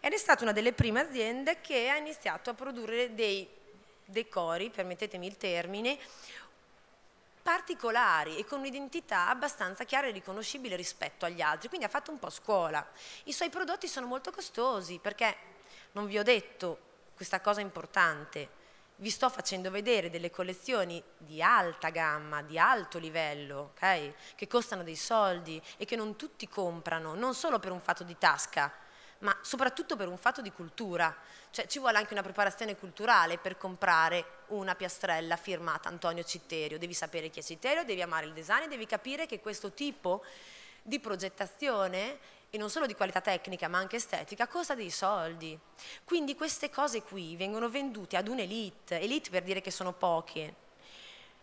ed è stata una delle prime aziende che ha iniziato a produrre dei decori, permettetemi il termine, particolari e con un'identità abbastanza chiara e riconoscibile rispetto agli altri, quindi ha fatto un po' scuola. I suoi prodotti sono molto costosi perché, non vi ho detto questa cosa importante, vi sto facendo vedere delle collezioni di alta gamma, di alto livello, okay? che costano dei soldi e che non tutti comprano, non solo per un fatto di tasca, ma soprattutto per un fatto di cultura, cioè ci vuole anche una preparazione culturale per comprare una piastrella firmata Antonio Citterio, devi sapere chi è Citterio, devi amare il design, devi capire che questo tipo di progettazione e non solo di qualità tecnica ma anche estetica, costa dei soldi. Quindi queste cose qui vengono vendute ad un'elite, elite per dire che sono poche,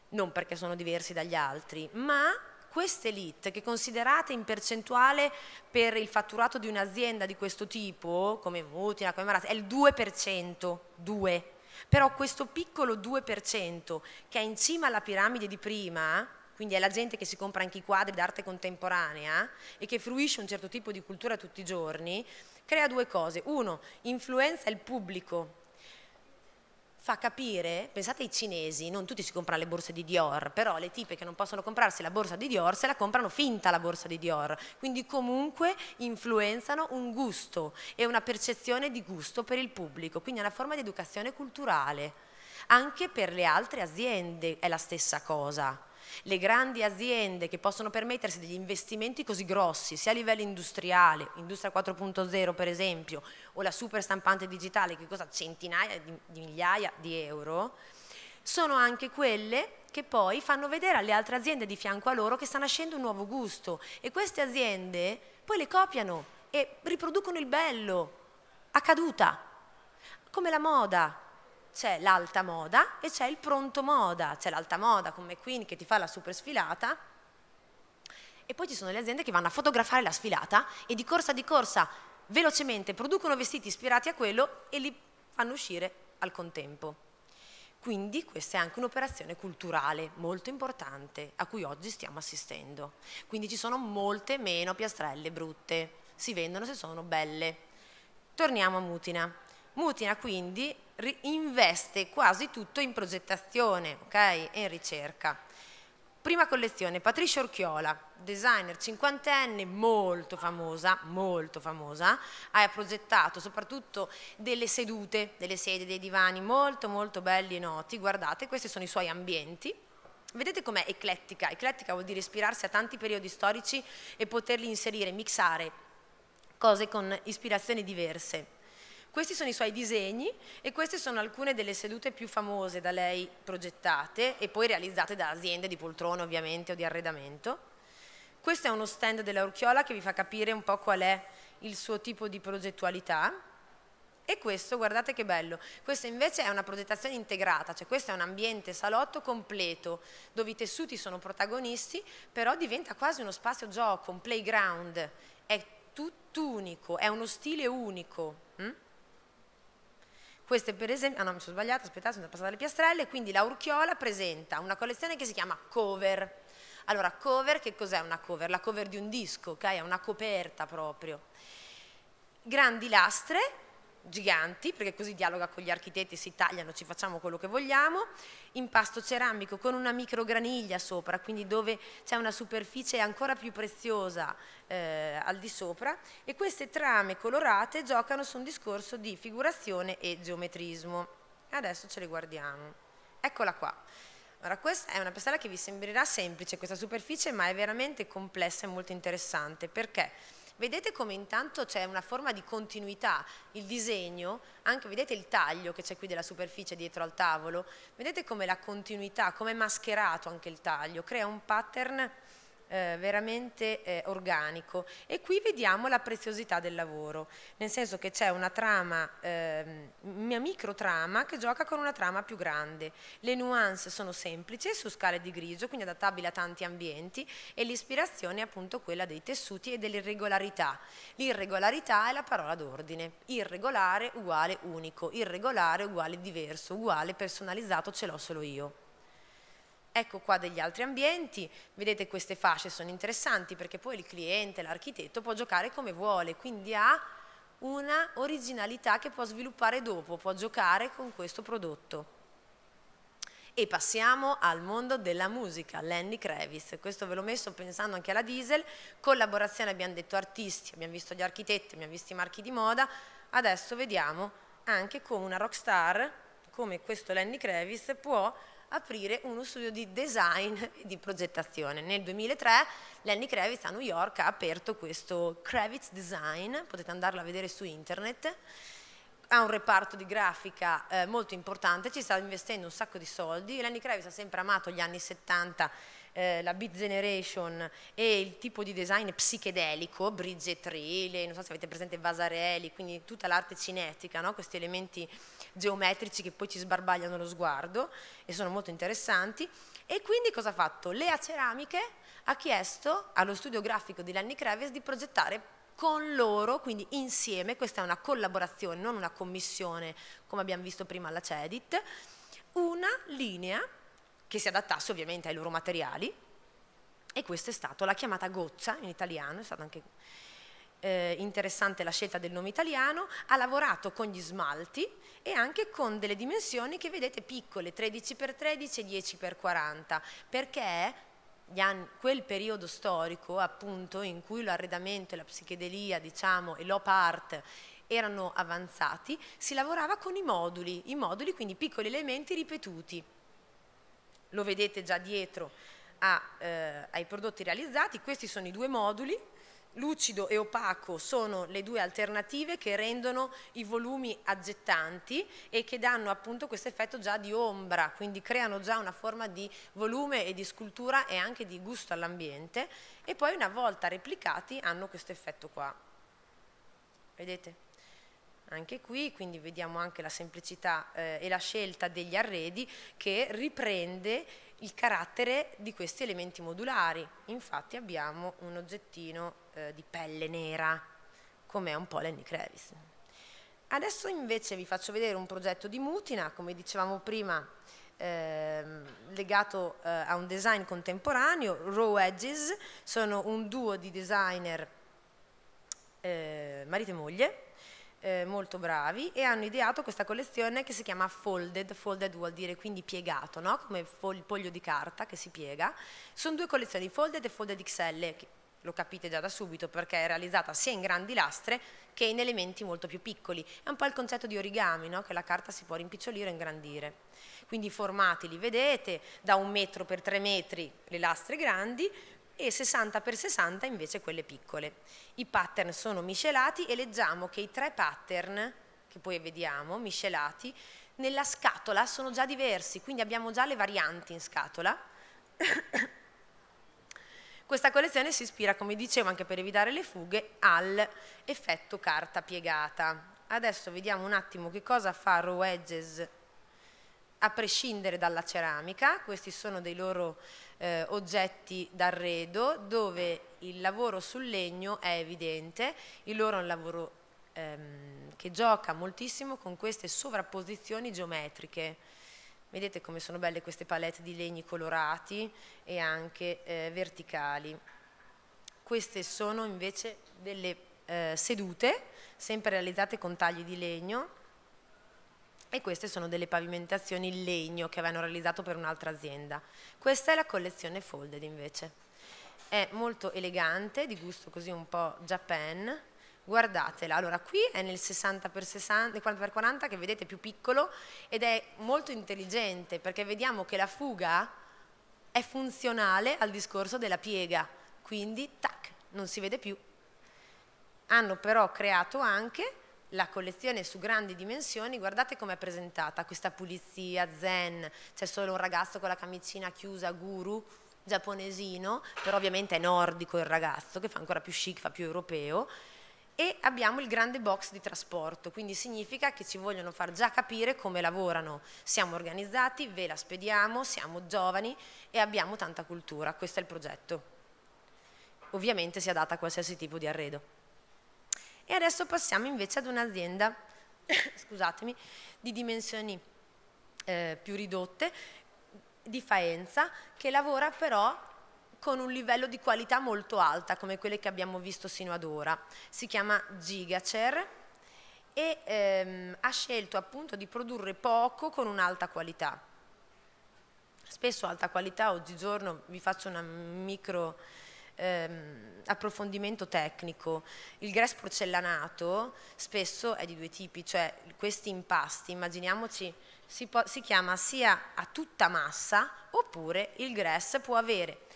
non perché sono diversi dagli altri, ma questa elite che considerate in percentuale per il fatturato di un'azienda di questo tipo, come Mutina, come Marazzi, è il 2%, 2%. Però questo piccolo 2% che è in cima alla piramide di prima, quindi è la gente che si compra anche i quadri d'arte contemporanea e che fruisce un certo tipo di cultura tutti i giorni, crea due cose. Uno, influenza il pubblico fa capire, pensate ai cinesi, non tutti si comprano le borse di Dior, però le tipe che non possono comprarsi la borsa di Dior se la comprano finta la borsa di Dior, quindi comunque influenzano un gusto e una percezione di gusto per il pubblico, quindi è una forma di educazione culturale. Anche per le altre aziende è la stessa cosa le grandi aziende che possono permettersi degli investimenti così grossi, sia a livello industriale, Industria 4.0 per esempio, o la super stampante digitale che costa centinaia di, di migliaia di euro, sono anche quelle che poi fanno vedere alle altre aziende di fianco a loro che sta nascendo un nuovo gusto e queste aziende poi le copiano e riproducono il bello a caduta, come la moda, c'è l'alta moda e c'è il pronto moda, c'è l'alta moda come Queen che ti fa la super sfilata e poi ci sono le aziende che vanno a fotografare la sfilata e di corsa di corsa velocemente producono vestiti ispirati a quello e li fanno uscire al contempo. Quindi questa è anche un'operazione culturale molto importante a cui oggi stiamo assistendo. Quindi ci sono molte meno piastrelle brutte, si vendono se sono belle. Torniamo a Mutina. Mutina quindi investe quasi tutto in progettazione okay? e in ricerca. Prima collezione, Patricia Orchiola, designer cinquantenne, molto famosa, molto famosa, ha progettato soprattutto delle sedute, delle sedie, dei divani molto molto belli e noti, guardate, questi sono i suoi ambienti, Vedete com'è eclettica? Eclettica vuol dire ispirarsi a tanti periodi storici e poterli inserire, mixare cose con ispirazioni diverse. Questi sono i suoi disegni e queste sono alcune delle sedute più famose da lei progettate e poi realizzate da aziende di poltrone ovviamente o di arredamento. Questo è uno stand dell'Aurchiola che vi fa capire un po' qual è il suo tipo di progettualità. E questo, guardate che bello, questo invece è una progettazione integrata, cioè questo è un ambiente salotto completo dove i tessuti sono protagonisti, però diventa quasi uno spazio gioco, un playground, è tutto unico, è uno stile unico. Hm? Queste per esempio, ah no mi sono sbagliata, aspettate sono passata alle piastrelle, quindi la Urchiola presenta una collezione che si chiama cover. Allora cover, che cos'è una cover? La cover di un disco, ok? È una coperta proprio. Grandi lastre, giganti, perché così dialoga con gli architetti, si tagliano, ci facciamo quello che vogliamo, impasto ceramico con una micrograniglia sopra, quindi dove c'è una superficie ancora più preziosa eh, al di sopra, e queste trame colorate giocano su un discorso di figurazione e geometrismo. Adesso ce le guardiamo. Eccola qua. Allora, questa è una pistola che vi sembrerà semplice, questa superficie, ma è veramente complessa e molto interessante, perché? Vedete come intanto c'è una forma di continuità, il disegno, anche vedete il taglio che c'è qui della superficie dietro al tavolo, vedete come la continuità, come è mascherato anche il taglio, crea un pattern eh, veramente eh, organico e qui vediamo la preziosità del lavoro, nel senso che c'è una trama, eh, una microtrama che gioca con una trama più grande, le nuance sono semplici su scale di grigio, quindi adattabili a tanti ambienti e l'ispirazione è appunto quella dei tessuti e dell'irregolarità. L'irregolarità è la parola d'ordine, irregolare uguale unico, irregolare uguale diverso, uguale personalizzato ce l'ho solo io. Ecco qua degli altri ambienti, vedete queste fasce sono interessanti perché poi il cliente, l'architetto può giocare come vuole, quindi ha una originalità che può sviluppare dopo, può giocare con questo prodotto. E passiamo al mondo della musica, Lenny Kravitz, questo ve l'ho messo pensando anche alla Diesel, collaborazione abbiamo detto artisti, abbiamo visto gli architetti, abbiamo visto i marchi di moda, adesso vediamo anche come una rockstar, come questo Lenny Kravitz può aprire uno studio di design e di progettazione. Nel 2003 Lenny Kravitz a New York ha aperto questo Kravitz Design, potete andarlo a vedere su internet, ha un reparto di grafica eh, molto importante, ci sta investendo un sacco di soldi, Lenny Kravitz ha sempre amato gli anni 70 eh, la Beat Generation e il tipo di design psichedelico, Bridget Rile, non so se avete presente Vasarelli, quindi tutta l'arte cinetica, no? questi elementi geometrici che poi ci sbarbagliano lo sguardo e sono molto interessanti. E quindi cosa ha fatto? Lea Ceramiche ha chiesto allo studio grafico di Lenny Kreves di progettare con loro, quindi insieme, questa è una collaborazione, non una commissione come abbiamo visto prima alla CEDIT, una linea che si adattasse ovviamente ai loro materiali e questa è stata la chiamata goccia in italiano, è stata anche eh, interessante la scelta del nome italiano, ha lavorato con gli smalti e anche con delle dimensioni che vedete piccole, 13x13 e 10x40, perché anni, quel periodo storico appunto in cui l'arredamento e la psichedelia diciamo, e l'op art erano avanzati, si lavorava con i moduli, i moduli quindi piccoli elementi ripetuti lo vedete già dietro a, eh, ai prodotti realizzati, questi sono i due moduli, lucido e opaco sono le due alternative che rendono i volumi aggettanti e che danno appunto questo effetto già di ombra, quindi creano già una forma di volume e di scultura e anche di gusto all'ambiente e poi una volta replicati hanno questo effetto qua. Vedete? anche qui, quindi vediamo anche la semplicità eh, e la scelta degli arredi che riprende il carattere di questi elementi modulari. Infatti abbiamo un oggettino eh, di pelle nera, come è un po' Lenny Crevis. Adesso invece vi faccio vedere un progetto di Mutina, come dicevamo prima, ehm, eh, legato a un design contemporaneo, Raw Edges, sono un duo di designer eh, marito e moglie, eh, molto bravi e hanno ideato questa collezione che si chiama Folded, Folded vuol dire quindi piegato, no? come il foglio di carta che si piega. Sono due collezioni, Folded e Folded XL, lo capite già da subito perché è realizzata sia in grandi lastre che in elementi molto più piccoli. È un po' il concetto di origami, no? che la carta si può rimpicciolire o ingrandire. Quindi i formati li vedete, da un metro per tre metri le lastre grandi, e 60 x 60 invece quelle piccole. I pattern sono miscelati e leggiamo che i tre pattern, che poi vediamo, miscelati, nella scatola sono già diversi, quindi abbiamo già le varianti in scatola. Questa collezione si ispira, come dicevo, anche per evitare le fughe, all'effetto carta piegata. Adesso vediamo un attimo che cosa fa Row Edges a prescindere dalla ceramica, questi sono dei loro eh, oggetti d'arredo dove il lavoro sul legno è evidente, il loro è un lavoro ehm, che gioca moltissimo con queste sovrapposizioni geometriche. Vedete come sono belle queste palette di legni colorati e anche eh, verticali. Queste sono invece delle eh, sedute, sempre realizzate con tagli di legno, e queste sono delle pavimentazioni in legno che avevano realizzato per un'altra azienda. Questa è la collezione folded invece. È molto elegante, di gusto così un po' Japan, guardatela, allora qui è nel 60x60, che vedete più piccolo ed è molto intelligente perché vediamo che la fuga è funzionale al discorso della piega, quindi tac, non si vede più. Hanno però creato anche la collezione su grandi dimensioni, guardate com'è presentata questa pulizia, zen, c'è solo un ragazzo con la camicina chiusa, guru, giapponesino, però ovviamente è nordico il ragazzo che fa ancora più chic, fa più europeo, e abbiamo il grande box di trasporto, quindi significa che ci vogliono far già capire come lavorano, siamo organizzati, ve la spediamo, siamo giovani e abbiamo tanta cultura, questo è il progetto. Ovviamente si adatta a qualsiasi tipo di arredo. E adesso passiamo invece ad un'azienda, scusatemi, di dimensioni eh, più ridotte, di Faenza, che lavora però con un livello di qualità molto alta, come quelle che abbiamo visto sino ad ora. Si chiama Gigacer e ehm, ha scelto appunto di produrre poco con un'alta qualità. Spesso alta qualità, oggigiorno vi faccio una micro ehm, approfondimento tecnico. Il grass porcellanato spesso è di due tipi, cioè questi impasti, immaginiamoci, si, si chiama sia a tutta massa oppure il grass può avere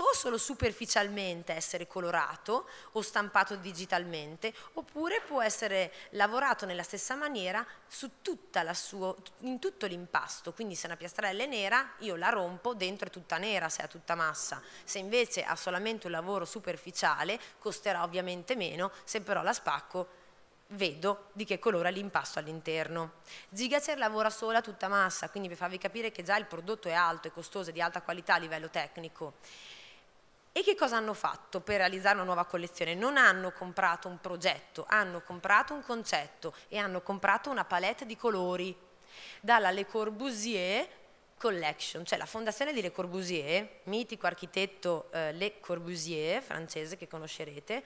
o solo superficialmente essere colorato o stampato digitalmente, oppure può essere lavorato nella stessa maniera suo, in tutto l'impasto, quindi se una piastrella è nera io la rompo, dentro è tutta nera se ha tutta massa, se invece ha solamente un lavoro superficiale costerà ovviamente meno, se però la spacco vedo di che colore l'impasto all'interno. Gigacer lavora solo a tutta massa, quindi per farvi capire che già il prodotto è alto, e costoso, e di alta qualità a livello tecnico. E che cosa hanno fatto per realizzare una nuova collezione? Non hanno comprato un progetto, hanno comprato un concetto e hanno comprato una palette di colori dalla Le Corbusier Collection, cioè la fondazione di Le Corbusier, mitico architetto eh, Le Corbusier, francese che conoscerete,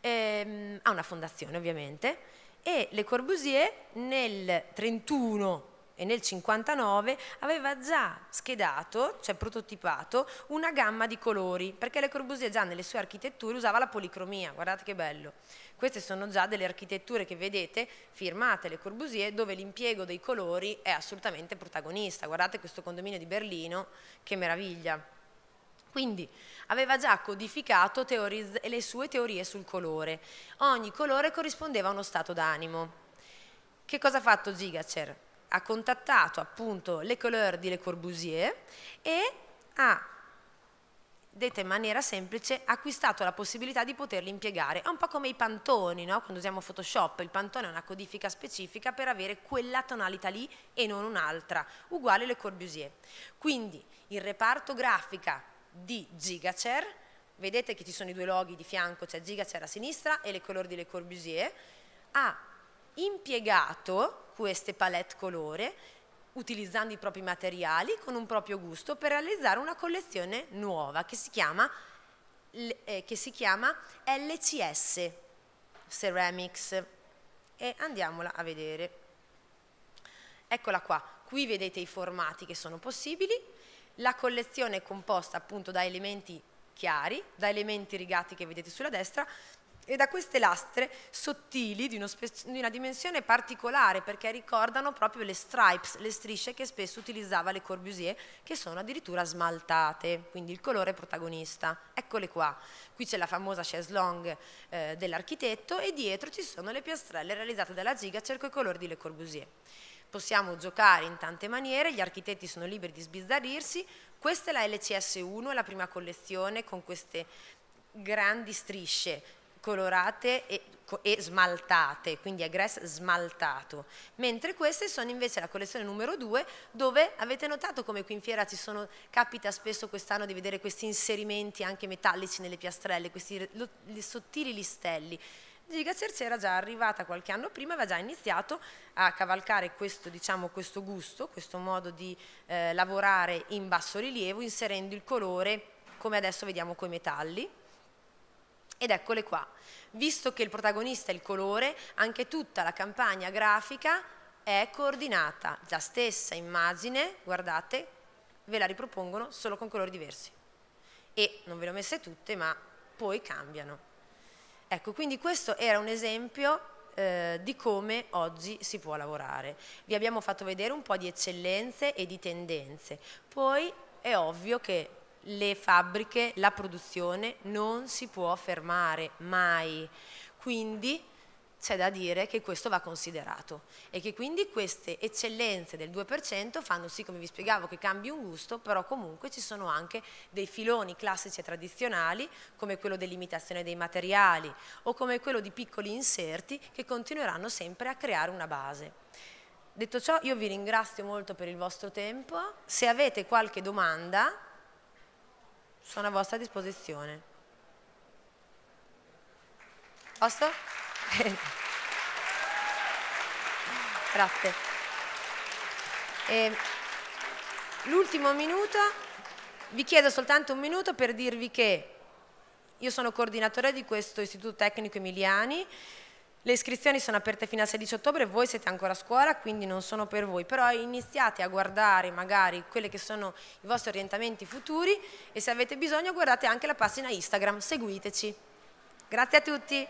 ehm, ha una fondazione ovviamente, e Le Corbusier nel 31 e nel 59 aveva già schedato, cioè prototipato, una gamma di colori, perché Le Corbusier già nelle sue architetture usava la policromia, guardate che bello. Queste sono già delle architetture che vedete firmate Le Corbusier dove l'impiego dei colori è assolutamente protagonista. Guardate questo condominio di Berlino, che meraviglia. Quindi aveva già codificato le sue teorie sul colore. Ogni colore corrispondeva a uno stato d'animo. Che cosa ha fatto Gigacer? ha contattato appunto Le Couleur di Le Corbusier e ha detta in maniera semplice, acquistato la possibilità di poterli impiegare. È un po' come i pantoni, no? quando usiamo Photoshop, il pantone è una codifica specifica per avere quella tonalità lì e non un'altra, uguale Le Corbusier. Quindi il reparto grafica di Gigacer, vedete che ci sono i due loghi di fianco, c'è cioè Gigacer a sinistra e Le color di Le Corbusier, ha impiegato queste palette colore utilizzando i propri materiali con un proprio gusto per realizzare una collezione nuova che si chiama, eh, che si chiama LCS Ceramics e andiamola a vedere. Eccola qua, qui vedete i formati che sono possibili, la collezione è composta appunto da elementi chiari, da elementi rigati che vedete sulla destra, e da queste lastre sottili di, di, una dimensione particolare perché ricordano proprio le stripes, le strisce che spesso utilizzava Le Corbusier che sono addirittura smaltate, quindi il colore protagonista. Eccole qua, qui c'è la famosa chaise longue eh, dell'architetto e dietro ci sono le piastrelle realizzate dalla Giga cerco i colori di Le Corbusier possiamo giocare in tante maniere, gli architetti sono liberi di sbizzarrirsi, questa è la LCS1, è la prima collezione con queste grandi strisce, colorate e, e, smaltate, quindi è grass smaltato, mentre queste sono invece la collezione numero 2 dove avete notato come qui in fiera ci sono, capita spesso quest'anno di vedere questi inserimenti anche metallici nelle piastrelle, questi lo, sottili listelli. Giga Cerce era già arrivata qualche anno prima, aveva già iniziato a cavalcare questo, diciamo, questo gusto, questo modo di eh, lavorare in basso rilievo inserendo il colore come adesso vediamo con i metalli, ed eccole qua. Visto che il protagonista è il colore, anche tutta la campagna grafica è coordinata. La stessa immagine, guardate, ve la ripropongono solo con colori diversi. E non ve le ho messe tutte, ma poi cambiano. Ecco, quindi questo era un esempio eh, di come oggi si può lavorare. Vi abbiamo fatto vedere un po' di eccellenze e di tendenze, poi è ovvio che le fabbriche, la produzione non si può fermare mai. Quindi c'è da dire che questo va considerato e che quindi queste eccellenze del 2% fanno sì, come vi spiegavo, che cambi un gusto, però comunque ci sono anche dei filoni classici e tradizionali, come quello dell'imitazione dei materiali o come quello di piccoli inserti che continueranno sempre a creare una base. Detto ciò, io vi ringrazio molto per il vostro tempo, se avete qualche domanda sono a vostra disposizione. Posso? Grazie. l'ultimo minuto, vi chiedo soltanto un minuto per dirvi che io sono coordinatore di questo Istituto Tecnico Emiliani, le iscrizioni sono aperte fino al 16 ottobre, voi siete ancora a scuola, quindi non sono per voi, però iniziate a guardare magari quelli che sono i vostri orientamenti futuri e se avete bisogno guardate anche la pagina Instagram, seguiteci. Grazie a tutti!